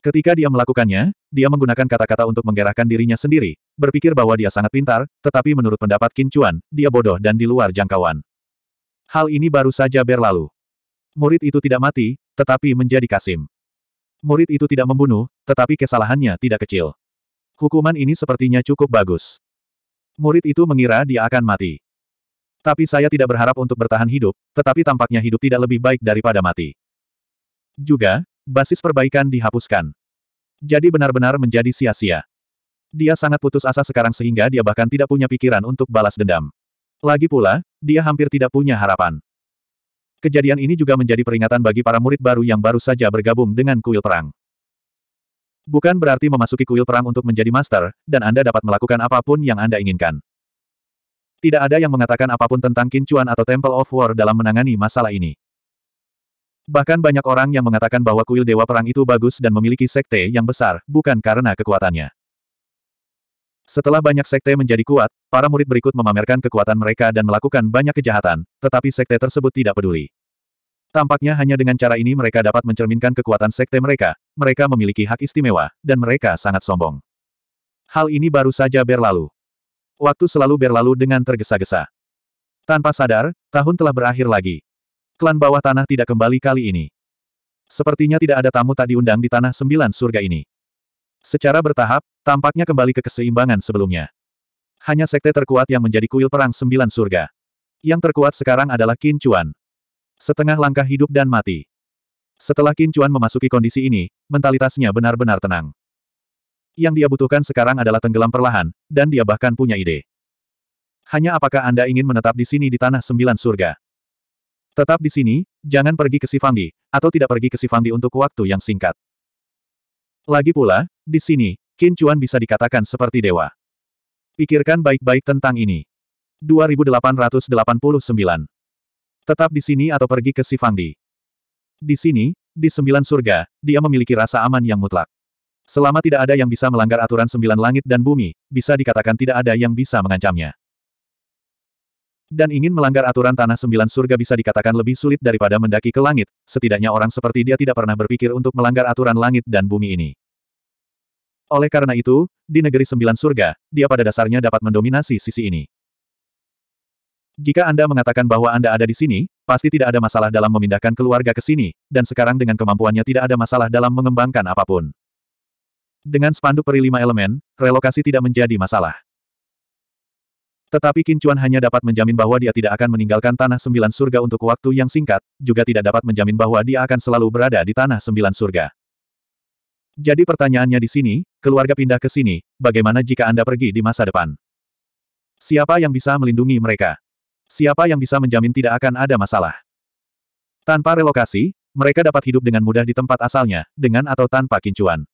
Ketika dia melakukannya, dia menggunakan kata-kata untuk menggerakkan dirinya sendiri, berpikir bahwa dia sangat pintar, tetapi menurut pendapat Qin dia bodoh dan di luar jangkauan. Hal ini baru saja berlalu. Murid itu tidak mati, tetapi menjadi kasim. Murid itu tidak membunuh, tetapi kesalahannya tidak kecil. Hukuman ini sepertinya cukup bagus. Murid itu mengira dia akan mati. Tapi saya tidak berharap untuk bertahan hidup, tetapi tampaknya hidup tidak lebih baik daripada mati. Juga, basis perbaikan dihapuskan. Jadi benar-benar menjadi sia-sia. Dia sangat putus asa sekarang sehingga dia bahkan tidak punya pikiran untuk balas dendam. Lagi pula, dia hampir tidak punya harapan. Kejadian ini juga menjadi peringatan bagi para murid baru yang baru saja bergabung dengan kuil perang. Bukan berarti memasuki kuil perang untuk menjadi master, dan Anda dapat melakukan apapun yang Anda inginkan. Tidak ada yang mengatakan apapun tentang kincuan atau Temple of War dalam menangani masalah ini. Bahkan banyak orang yang mengatakan bahwa kuil Dewa Perang itu bagus dan memiliki sekte yang besar, bukan karena kekuatannya. Setelah banyak sekte menjadi kuat, para murid berikut memamerkan kekuatan mereka dan melakukan banyak kejahatan, tetapi sekte tersebut tidak peduli. Tampaknya hanya dengan cara ini mereka dapat mencerminkan kekuatan sekte mereka, mereka memiliki hak istimewa, dan mereka sangat sombong. Hal ini baru saja berlalu. Waktu selalu berlalu dengan tergesa-gesa. Tanpa sadar, tahun telah berakhir lagi. Klan bawah tanah tidak kembali kali ini. Sepertinya tidak ada tamu tak diundang di tanah sembilan surga ini. Secara bertahap, tampaknya kembali ke keseimbangan sebelumnya. Hanya sekte terkuat yang menjadi kuil perang sembilan surga. Yang terkuat sekarang adalah Qin Chuan. Setengah langkah hidup dan mati. Setelah Qin Chuan memasuki kondisi ini, mentalitasnya benar-benar tenang. Yang dia butuhkan sekarang adalah tenggelam perlahan, dan dia bahkan punya ide. Hanya apakah Anda ingin menetap di sini di tanah sembilan surga? Tetap di sini, jangan pergi ke Sifangdi, atau tidak pergi ke Sifangdi untuk waktu yang singkat. Lagi pula, di sini, Qin Chuan bisa dikatakan seperti dewa. Pikirkan baik-baik tentang ini. 2889. Tetap di sini atau pergi ke Sifangdi. Di sini, di sembilan surga, dia memiliki rasa aman yang mutlak. Selama tidak ada yang bisa melanggar aturan sembilan langit dan bumi, bisa dikatakan tidak ada yang bisa mengancamnya. Dan ingin melanggar aturan tanah sembilan surga bisa dikatakan lebih sulit daripada mendaki ke langit, setidaknya orang seperti dia tidak pernah berpikir untuk melanggar aturan langit dan bumi ini. Oleh karena itu, di negeri sembilan surga, dia pada dasarnya dapat mendominasi sisi ini. Jika Anda mengatakan bahwa Anda ada di sini, pasti tidak ada masalah dalam memindahkan keluarga ke sini, dan sekarang dengan kemampuannya tidak ada masalah dalam mengembangkan apapun. Dengan spanduk peri lima elemen, relokasi tidak menjadi masalah. Tetapi Kincuan hanya dapat menjamin bahwa dia tidak akan meninggalkan Tanah Sembilan Surga untuk waktu yang singkat, juga tidak dapat menjamin bahwa dia akan selalu berada di Tanah Sembilan Surga. Jadi pertanyaannya di sini, keluarga pindah ke sini, bagaimana jika Anda pergi di masa depan? Siapa yang bisa melindungi mereka? Siapa yang bisa menjamin tidak akan ada masalah? Tanpa relokasi, mereka dapat hidup dengan mudah di tempat asalnya, dengan atau tanpa kincuan.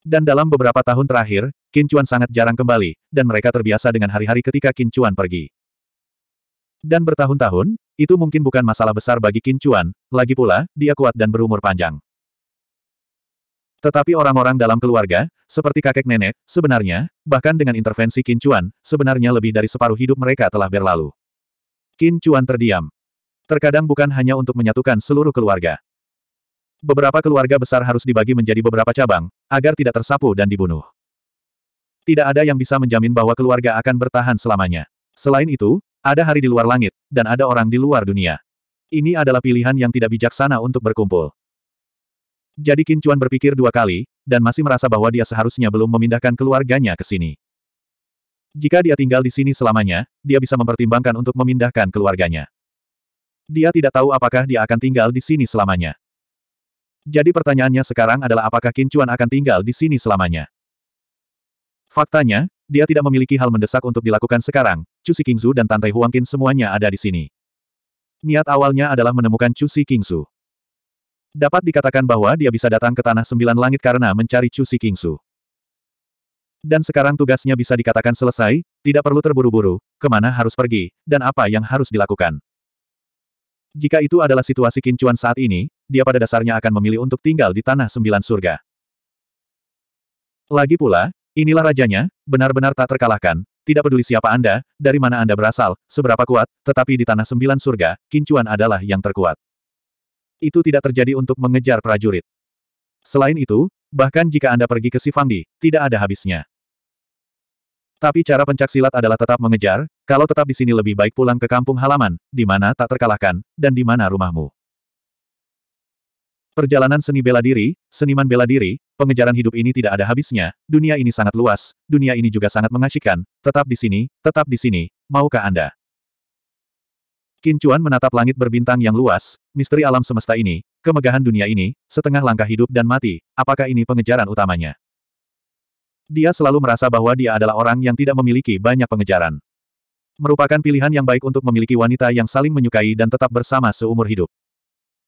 Dan dalam beberapa tahun terakhir, kincuan sangat jarang kembali, dan mereka terbiasa dengan hari-hari ketika kincuan pergi. Dan bertahun-tahun, itu mungkin bukan masalah besar bagi kincuan, lagi pula, dia kuat dan berumur panjang. Tetapi orang-orang dalam keluarga, seperti kakek nenek, sebenarnya, bahkan dengan intervensi Qin Chuan, sebenarnya lebih dari separuh hidup mereka telah berlalu. Qin Chuan terdiam. Terkadang bukan hanya untuk menyatukan seluruh keluarga. Beberapa keluarga besar harus dibagi menjadi beberapa cabang, agar tidak tersapu dan dibunuh. Tidak ada yang bisa menjamin bahwa keluarga akan bertahan selamanya. Selain itu, ada hari di luar langit, dan ada orang di luar dunia. Ini adalah pilihan yang tidak bijaksana untuk berkumpul. Jadi Qin Chuan berpikir dua kali, dan masih merasa bahwa dia seharusnya belum memindahkan keluarganya ke sini. Jika dia tinggal di sini selamanya, dia bisa mempertimbangkan untuk memindahkan keluarganya. Dia tidak tahu apakah dia akan tinggal di sini selamanya. Jadi pertanyaannya sekarang adalah apakah Qin Chuan akan tinggal di sini selamanya. Faktanya, dia tidak memiliki hal mendesak untuk dilakukan sekarang, Cusi Kingzu dan Tantai Huangkin semuanya ada di sini. Niat awalnya adalah menemukan Cusi Kingzu. Dapat dikatakan bahwa dia bisa datang ke Tanah Sembilan Langit karena mencari Chu Si Kingsu. Dan sekarang tugasnya bisa dikatakan selesai, tidak perlu terburu-buru, kemana harus pergi, dan apa yang harus dilakukan. Jika itu adalah situasi Kincuan saat ini, dia pada dasarnya akan memilih untuk tinggal di Tanah Sembilan Surga. Lagi pula, inilah rajanya, benar-benar tak terkalahkan, tidak peduli siapa Anda, dari mana Anda berasal, seberapa kuat, tetapi di Tanah Sembilan Surga, Kincuan adalah yang terkuat itu tidak terjadi untuk mengejar prajurit. Selain itu, bahkan jika Anda pergi ke Sifangdi, tidak ada habisnya. Tapi cara pencak silat adalah tetap mengejar, kalau tetap di sini lebih baik pulang ke kampung halaman, di mana tak terkalahkan, dan di mana rumahmu. Perjalanan seni bela diri, seniman bela diri, pengejaran hidup ini tidak ada habisnya, dunia ini sangat luas, dunia ini juga sangat mengasyikkan, tetap di sini, tetap di sini, maukah Anda? Kincuan Chuan menatap langit berbintang yang luas, misteri alam semesta ini, kemegahan dunia ini, setengah langkah hidup dan mati, apakah ini pengejaran utamanya? Dia selalu merasa bahwa dia adalah orang yang tidak memiliki banyak pengejaran. Merupakan pilihan yang baik untuk memiliki wanita yang saling menyukai dan tetap bersama seumur hidup.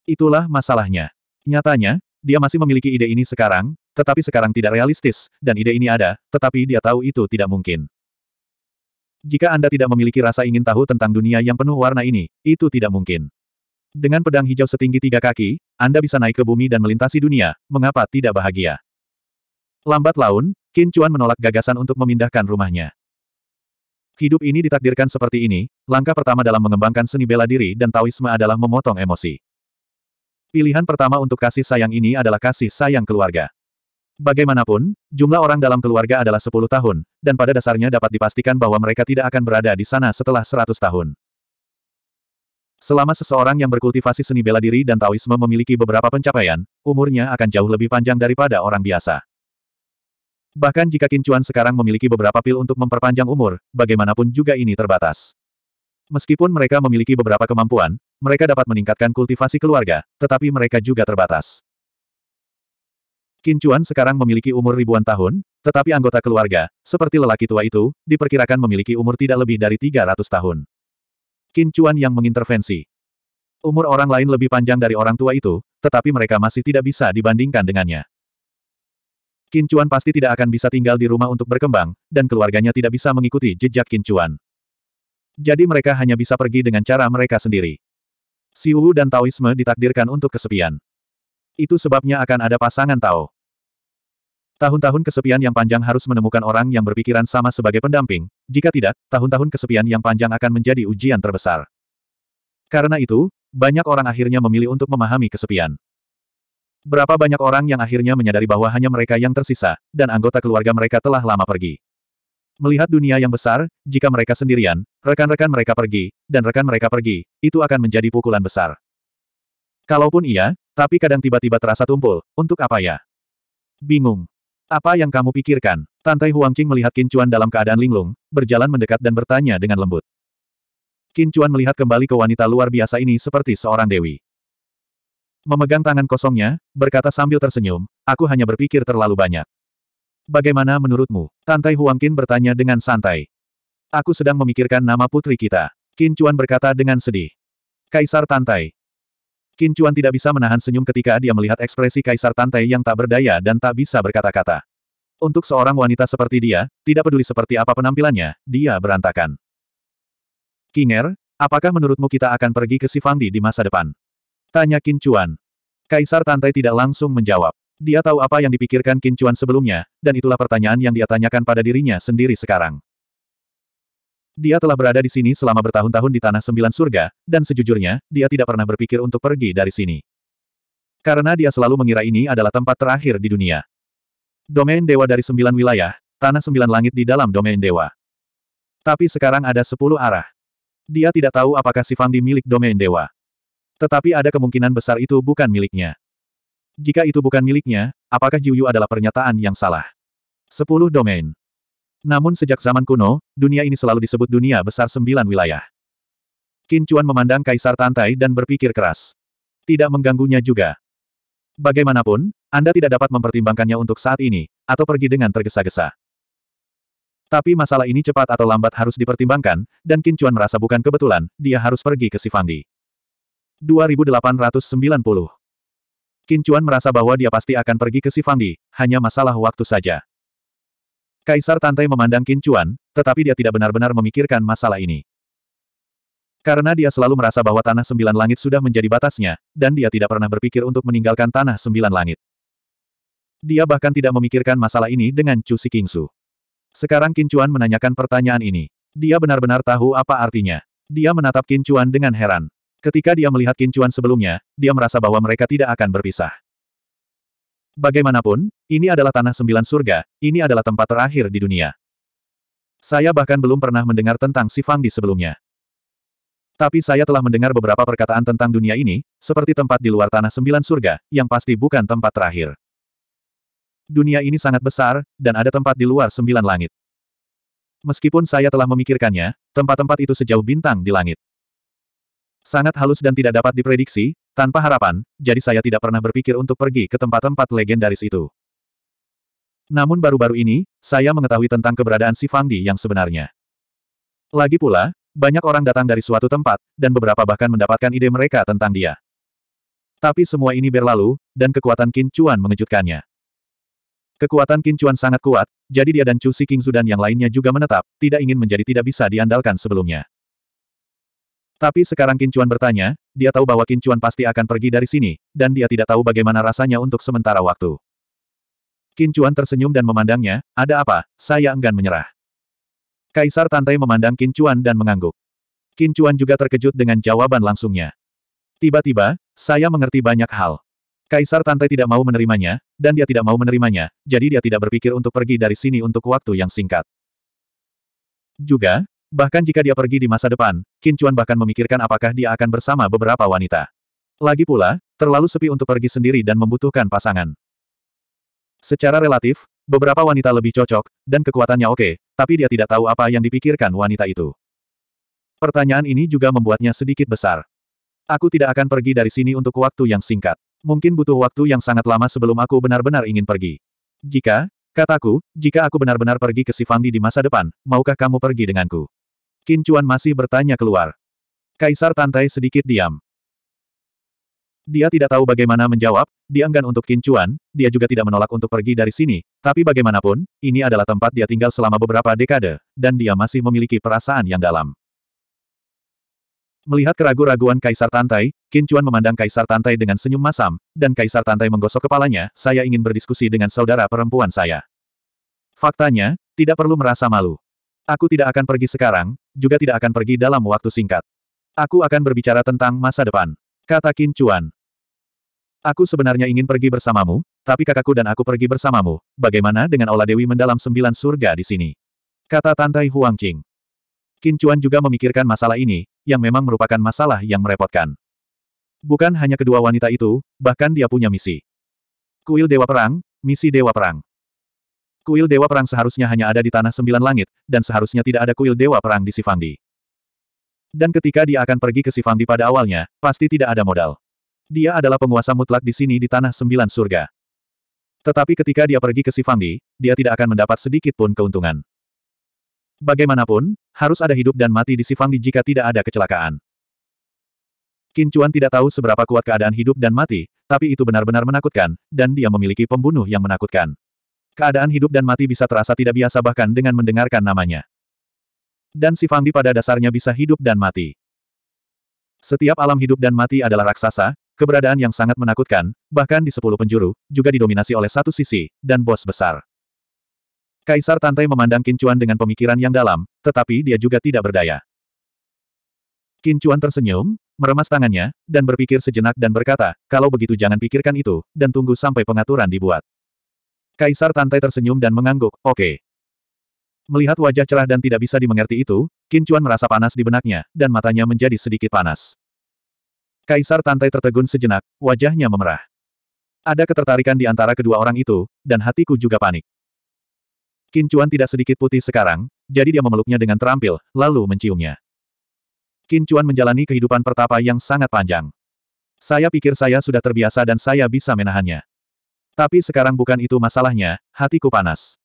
Itulah masalahnya. Nyatanya, dia masih memiliki ide ini sekarang, tetapi sekarang tidak realistis, dan ide ini ada, tetapi dia tahu itu tidak mungkin. Jika Anda tidak memiliki rasa ingin tahu tentang dunia yang penuh warna ini, itu tidak mungkin. Dengan pedang hijau setinggi tiga kaki, Anda bisa naik ke bumi dan melintasi dunia, mengapa tidak bahagia? Lambat laun, Qin Chuan menolak gagasan untuk memindahkan rumahnya. Hidup ini ditakdirkan seperti ini, langkah pertama dalam mengembangkan seni bela diri dan Taoisme adalah memotong emosi. Pilihan pertama untuk kasih sayang ini adalah kasih sayang keluarga. Bagaimanapun, jumlah orang dalam keluarga adalah 10 tahun, dan pada dasarnya dapat dipastikan bahwa mereka tidak akan berada di sana setelah 100 tahun. Selama seseorang yang berkultivasi seni bela diri dan Taoisme memiliki beberapa pencapaian, umurnya akan jauh lebih panjang daripada orang biasa. Bahkan jika Kincuan sekarang memiliki beberapa pil untuk memperpanjang umur, bagaimanapun juga ini terbatas. Meskipun mereka memiliki beberapa kemampuan, mereka dapat meningkatkan kultivasi keluarga, tetapi mereka juga terbatas. Qin Chuan sekarang memiliki umur ribuan tahun, tetapi anggota keluarga, seperti lelaki tua itu, diperkirakan memiliki umur tidak lebih dari 300 tahun. Qin Chuan yang mengintervensi. Umur orang lain lebih panjang dari orang tua itu, tetapi mereka masih tidak bisa dibandingkan dengannya. Qin Chuan pasti tidak akan bisa tinggal di rumah untuk berkembang, dan keluarganya tidak bisa mengikuti jejak Qin Chuan. Jadi mereka hanya bisa pergi dengan cara mereka sendiri. Si Wu dan Taoisme ditakdirkan untuk kesepian. Itu sebabnya akan ada pasangan Tao. Tahun-tahun kesepian yang panjang harus menemukan orang yang berpikiran sama sebagai pendamping, jika tidak, tahun-tahun kesepian yang panjang akan menjadi ujian terbesar. Karena itu, banyak orang akhirnya memilih untuk memahami kesepian. Berapa banyak orang yang akhirnya menyadari bahwa hanya mereka yang tersisa, dan anggota keluarga mereka telah lama pergi. Melihat dunia yang besar, jika mereka sendirian, rekan-rekan mereka pergi, dan rekan mereka pergi, itu akan menjadi pukulan besar. Kalaupun iya, tapi kadang tiba-tiba terasa tumpul, untuk apa ya? Bingung. Apa yang kamu pikirkan? Tantai Huangqing melihat Kincuan dalam keadaan linglung, berjalan mendekat dan bertanya dengan lembut. Kincuan melihat kembali ke wanita luar biasa ini seperti seorang dewi. Memegang tangan kosongnya, berkata sambil tersenyum, aku hanya berpikir terlalu banyak. Bagaimana menurutmu? Tantai Huangqing bertanya dengan santai. Aku sedang memikirkan nama putri kita. Kincuan berkata dengan sedih. Kaisar Tantai, Qin Chuan tidak bisa menahan senyum ketika dia melihat ekspresi Kaisar Tantai yang tak berdaya dan tak bisa berkata-kata. Untuk seorang wanita seperti dia, tidak peduli seperti apa penampilannya, dia berantakan. Kinger, apakah menurutmu kita akan pergi ke Sifangdi di masa depan? Tanya Qin Chuan. Kaisar Tantai tidak langsung menjawab. Dia tahu apa yang dipikirkan Qin Chuan sebelumnya, dan itulah pertanyaan yang dia tanyakan pada dirinya sendiri sekarang. Dia telah berada di sini selama bertahun-tahun di Tanah Sembilan Surga, dan sejujurnya, dia tidak pernah berpikir untuk pergi dari sini. Karena dia selalu mengira ini adalah tempat terakhir di dunia. Domain Dewa dari Sembilan Wilayah, Tanah Sembilan Langit di dalam Domain Dewa. Tapi sekarang ada sepuluh arah. Dia tidak tahu apakah si di milik Domain Dewa. Tetapi ada kemungkinan besar itu bukan miliknya. Jika itu bukan miliknya, apakah Jiuyu adalah pernyataan yang salah? Sepuluh Domain namun sejak zaman kuno, dunia ini selalu disebut dunia besar sembilan wilayah. Qin Chuan memandang kaisar Tantai dan berpikir keras. Tidak mengganggunya juga. Bagaimanapun, Anda tidak dapat mempertimbangkannya untuk saat ini, atau pergi dengan tergesa-gesa. Tapi masalah ini cepat atau lambat harus dipertimbangkan, dan Qin Chuan merasa bukan kebetulan, dia harus pergi ke Sifandi. 2890 Qin Chuan merasa bahwa dia pasti akan pergi ke Sifandi, hanya masalah waktu saja. Kaisar Tantai memandang Qin Chuan, tetapi dia tidak benar-benar memikirkan masalah ini. Karena dia selalu merasa bahwa Tanah Sembilan Langit sudah menjadi batasnya, dan dia tidak pernah berpikir untuk meninggalkan Tanah Sembilan Langit. Dia bahkan tidak memikirkan masalah ini dengan Chu Si Kingsu. Sekarang Qin Chuan menanyakan pertanyaan ini. Dia benar-benar tahu apa artinya. Dia menatap Qin Chuan dengan heran. Ketika dia melihat Qin Chuan sebelumnya, dia merasa bahwa mereka tidak akan berpisah. Bagaimanapun, ini adalah tanah sembilan surga, ini adalah tempat terakhir di dunia. Saya bahkan belum pernah mendengar tentang si Fangdi sebelumnya. Tapi saya telah mendengar beberapa perkataan tentang dunia ini, seperti tempat di luar tanah sembilan surga, yang pasti bukan tempat terakhir. Dunia ini sangat besar, dan ada tempat di luar sembilan langit. Meskipun saya telah memikirkannya, tempat-tempat itu sejauh bintang di langit. Sangat halus dan tidak dapat diprediksi, tanpa harapan, jadi saya tidak pernah berpikir untuk pergi ke tempat-tempat legendaris itu. Namun baru-baru ini, saya mengetahui tentang keberadaan si Fangdi yang sebenarnya. Lagi pula, banyak orang datang dari suatu tempat, dan beberapa bahkan mendapatkan ide mereka tentang dia. Tapi semua ini berlalu, dan kekuatan Qin Chuan mengejutkannya. Kekuatan Qin Chuan sangat kuat, jadi dia dan Chu Si King dan yang lainnya juga menetap, tidak ingin menjadi tidak bisa diandalkan sebelumnya. Tapi sekarang Qin Chuan bertanya, dia tahu bahwa Kincuan pasti akan pergi dari sini, dan dia tidak tahu bagaimana rasanya untuk sementara waktu. Kincuan tersenyum dan memandangnya, ada apa, saya enggan menyerah. Kaisar Tantai memandang Kincuan dan mengangguk. Kincuan juga terkejut dengan jawaban langsungnya. Tiba-tiba, saya mengerti banyak hal. Kaisar Tantai tidak mau menerimanya, dan dia tidak mau menerimanya, jadi dia tidak berpikir untuk pergi dari sini untuk waktu yang singkat. Juga, Bahkan jika dia pergi di masa depan, Qin Chuan bahkan memikirkan apakah dia akan bersama beberapa wanita. Lagi pula, terlalu sepi untuk pergi sendiri dan membutuhkan pasangan. Secara relatif, beberapa wanita lebih cocok, dan kekuatannya oke, tapi dia tidak tahu apa yang dipikirkan wanita itu. Pertanyaan ini juga membuatnya sedikit besar. Aku tidak akan pergi dari sini untuk waktu yang singkat. Mungkin butuh waktu yang sangat lama sebelum aku benar-benar ingin pergi. Jika, kataku, jika aku benar-benar pergi ke Sifangdi di masa depan, maukah kamu pergi denganku? Qin Chuan masih bertanya keluar. Kaisar Tantai sedikit diam. Dia tidak tahu bagaimana menjawab, dia enggan untuk Qin Chuan, dia juga tidak menolak untuk pergi dari sini, tapi bagaimanapun, ini adalah tempat dia tinggal selama beberapa dekade, dan dia masih memiliki perasaan yang dalam. Melihat keraguan-raguan Kaisar Tantai, Qin Chuan memandang Kaisar Tantai dengan senyum masam, dan Kaisar Tantai menggosok kepalanya, saya ingin berdiskusi dengan saudara perempuan saya. Faktanya, tidak perlu merasa malu. Aku tidak akan pergi sekarang, juga tidak akan pergi dalam waktu singkat. Aku akan berbicara tentang masa depan. Kata Qin Chuan. Aku sebenarnya ingin pergi bersamamu, tapi kakakku dan aku pergi bersamamu. Bagaimana dengan Ola Dewi mendalam sembilan surga di sini? Kata Tantai Huang Qing. Qin Chuan juga memikirkan masalah ini, yang memang merupakan masalah yang merepotkan. Bukan hanya kedua wanita itu, bahkan dia punya misi. Kuil Dewa Perang, misi Dewa Perang. Kuil Dewa Perang seharusnya hanya ada di Tanah Sembilan Langit, dan seharusnya tidak ada kuil Dewa Perang di Sifangdi. Dan ketika dia akan pergi ke Sifangdi pada awalnya, pasti tidak ada modal. Dia adalah penguasa mutlak di sini di Tanah Sembilan Surga. Tetapi ketika dia pergi ke Sifangdi, dia tidak akan mendapat sedikit pun keuntungan. Bagaimanapun, harus ada hidup dan mati di Sifangdi jika tidak ada kecelakaan. Kincuan tidak tahu seberapa kuat keadaan hidup dan mati, tapi itu benar-benar menakutkan, dan dia memiliki pembunuh yang menakutkan. Keadaan hidup dan mati bisa terasa tidak biasa bahkan dengan mendengarkan namanya. Dan si Fangdi pada dasarnya bisa hidup dan mati. Setiap alam hidup dan mati adalah raksasa, keberadaan yang sangat menakutkan, bahkan di sepuluh penjuru, juga didominasi oleh satu sisi, dan bos besar. Kaisar Tantai memandang Kincuan dengan pemikiran yang dalam, tetapi dia juga tidak berdaya. Kincuan tersenyum, meremas tangannya, dan berpikir sejenak dan berkata, kalau begitu jangan pikirkan itu, dan tunggu sampai pengaturan dibuat. Kaisar Tantai tersenyum dan mengangguk, oke. Okay. Melihat wajah cerah dan tidak bisa dimengerti itu, Qin Chuan merasa panas di benaknya, dan matanya menjadi sedikit panas. Kaisar Tantai tertegun sejenak, wajahnya memerah. Ada ketertarikan di antara kedua orang itu, dan hatiku juga panik. Qin Chuan tidak sedikit putih sekarang, jadi dia memeluknya dengan terampil, lalu menciumnya. Qin Chuan menjalani kehidupan pertapa yang sangat panjang. Saya pikir saya sudah terbiasa dan saya bisa menahannya. Tapi sekarang bukan itu masalahnya, hatiku panas.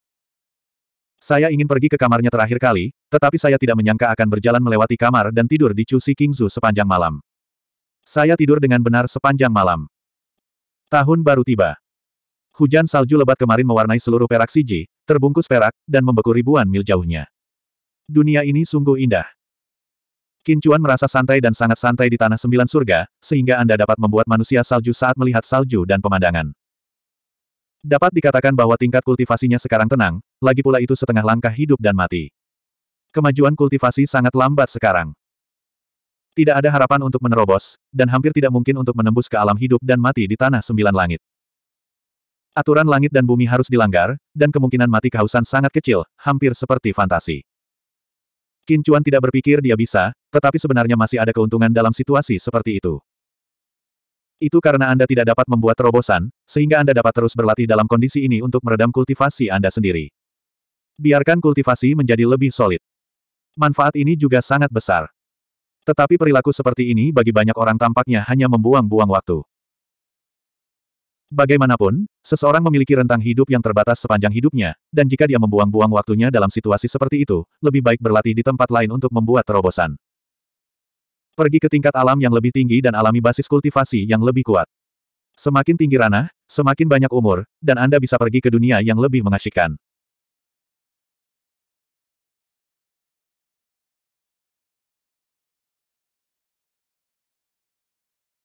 Saya ingin pergi ke kamarnya terakhir kali, tetapi saya tidak menyangka akan berjalan melewati kamar dan tidur di Chu Si Kingzu sepanjang malam. Saya tidur dengan benar sepanjang malam. Tahun baru tiba. Hujan salju lebat kemarin mewarnai seluruh perak Siji, terbungkus perak, dan membeku ribuan mil jauhnya. Dunia ini sungguh indah. Kincuan merasa santai dan sangat santai di tanah sembilan surga, sehingga Anda dapat membuat manusia salju saat melihat salju dan pemandangan. Dapat dikatakan bahwa tingkat kultivasinya sekarang tenang, lagi pula itu setengah langkah hidup dan mati. Kemajuan kultivasi sangat lambat sekarang. Tidak ada harapan untuk menerobos, dan hampir tidak mungkin untuk menembus ke alam hidup dan mati di tanah sembilan langit. Aturan langit dan bumi harus dilanggar, dan kemungkinan mati kehausan sangat kecil, hampir seperti fantasi. Kincuan tidak berpikir dia bisa, tetapi sebenarnya masih ada keuntungan dalam situasi seperti itu. Itu karena Anda tidak dapat membuat terobosan, sehingga Anda dapat terus berlatih dalam kondisi ini untuk meredam kultivasi Anda sendiri. Biarkan kultivasi menjadi lebih solid. Manfaat ini juga sangat besar. Tetapi perilaku seperti ini bagi banyak orang tampaknya hanya membuang-buang waktu. Bagaimanapun, seseorang memiliki rentang hidup yang terbatas sepanjang hidupnya, dan jika dia membuang-buang waktunya dalam situasi seperti itu, lebih baik berlatih di tempat lain untuk membuat terobosan. Pergi ke tingkat alam yang lebih tinggi dan alami basis kultivasi yang lebih kuat. Semakin tinggi ranah, semakin banyak umur, dan Anda bisa pergi ke dunia yang lebih mengasyikkan.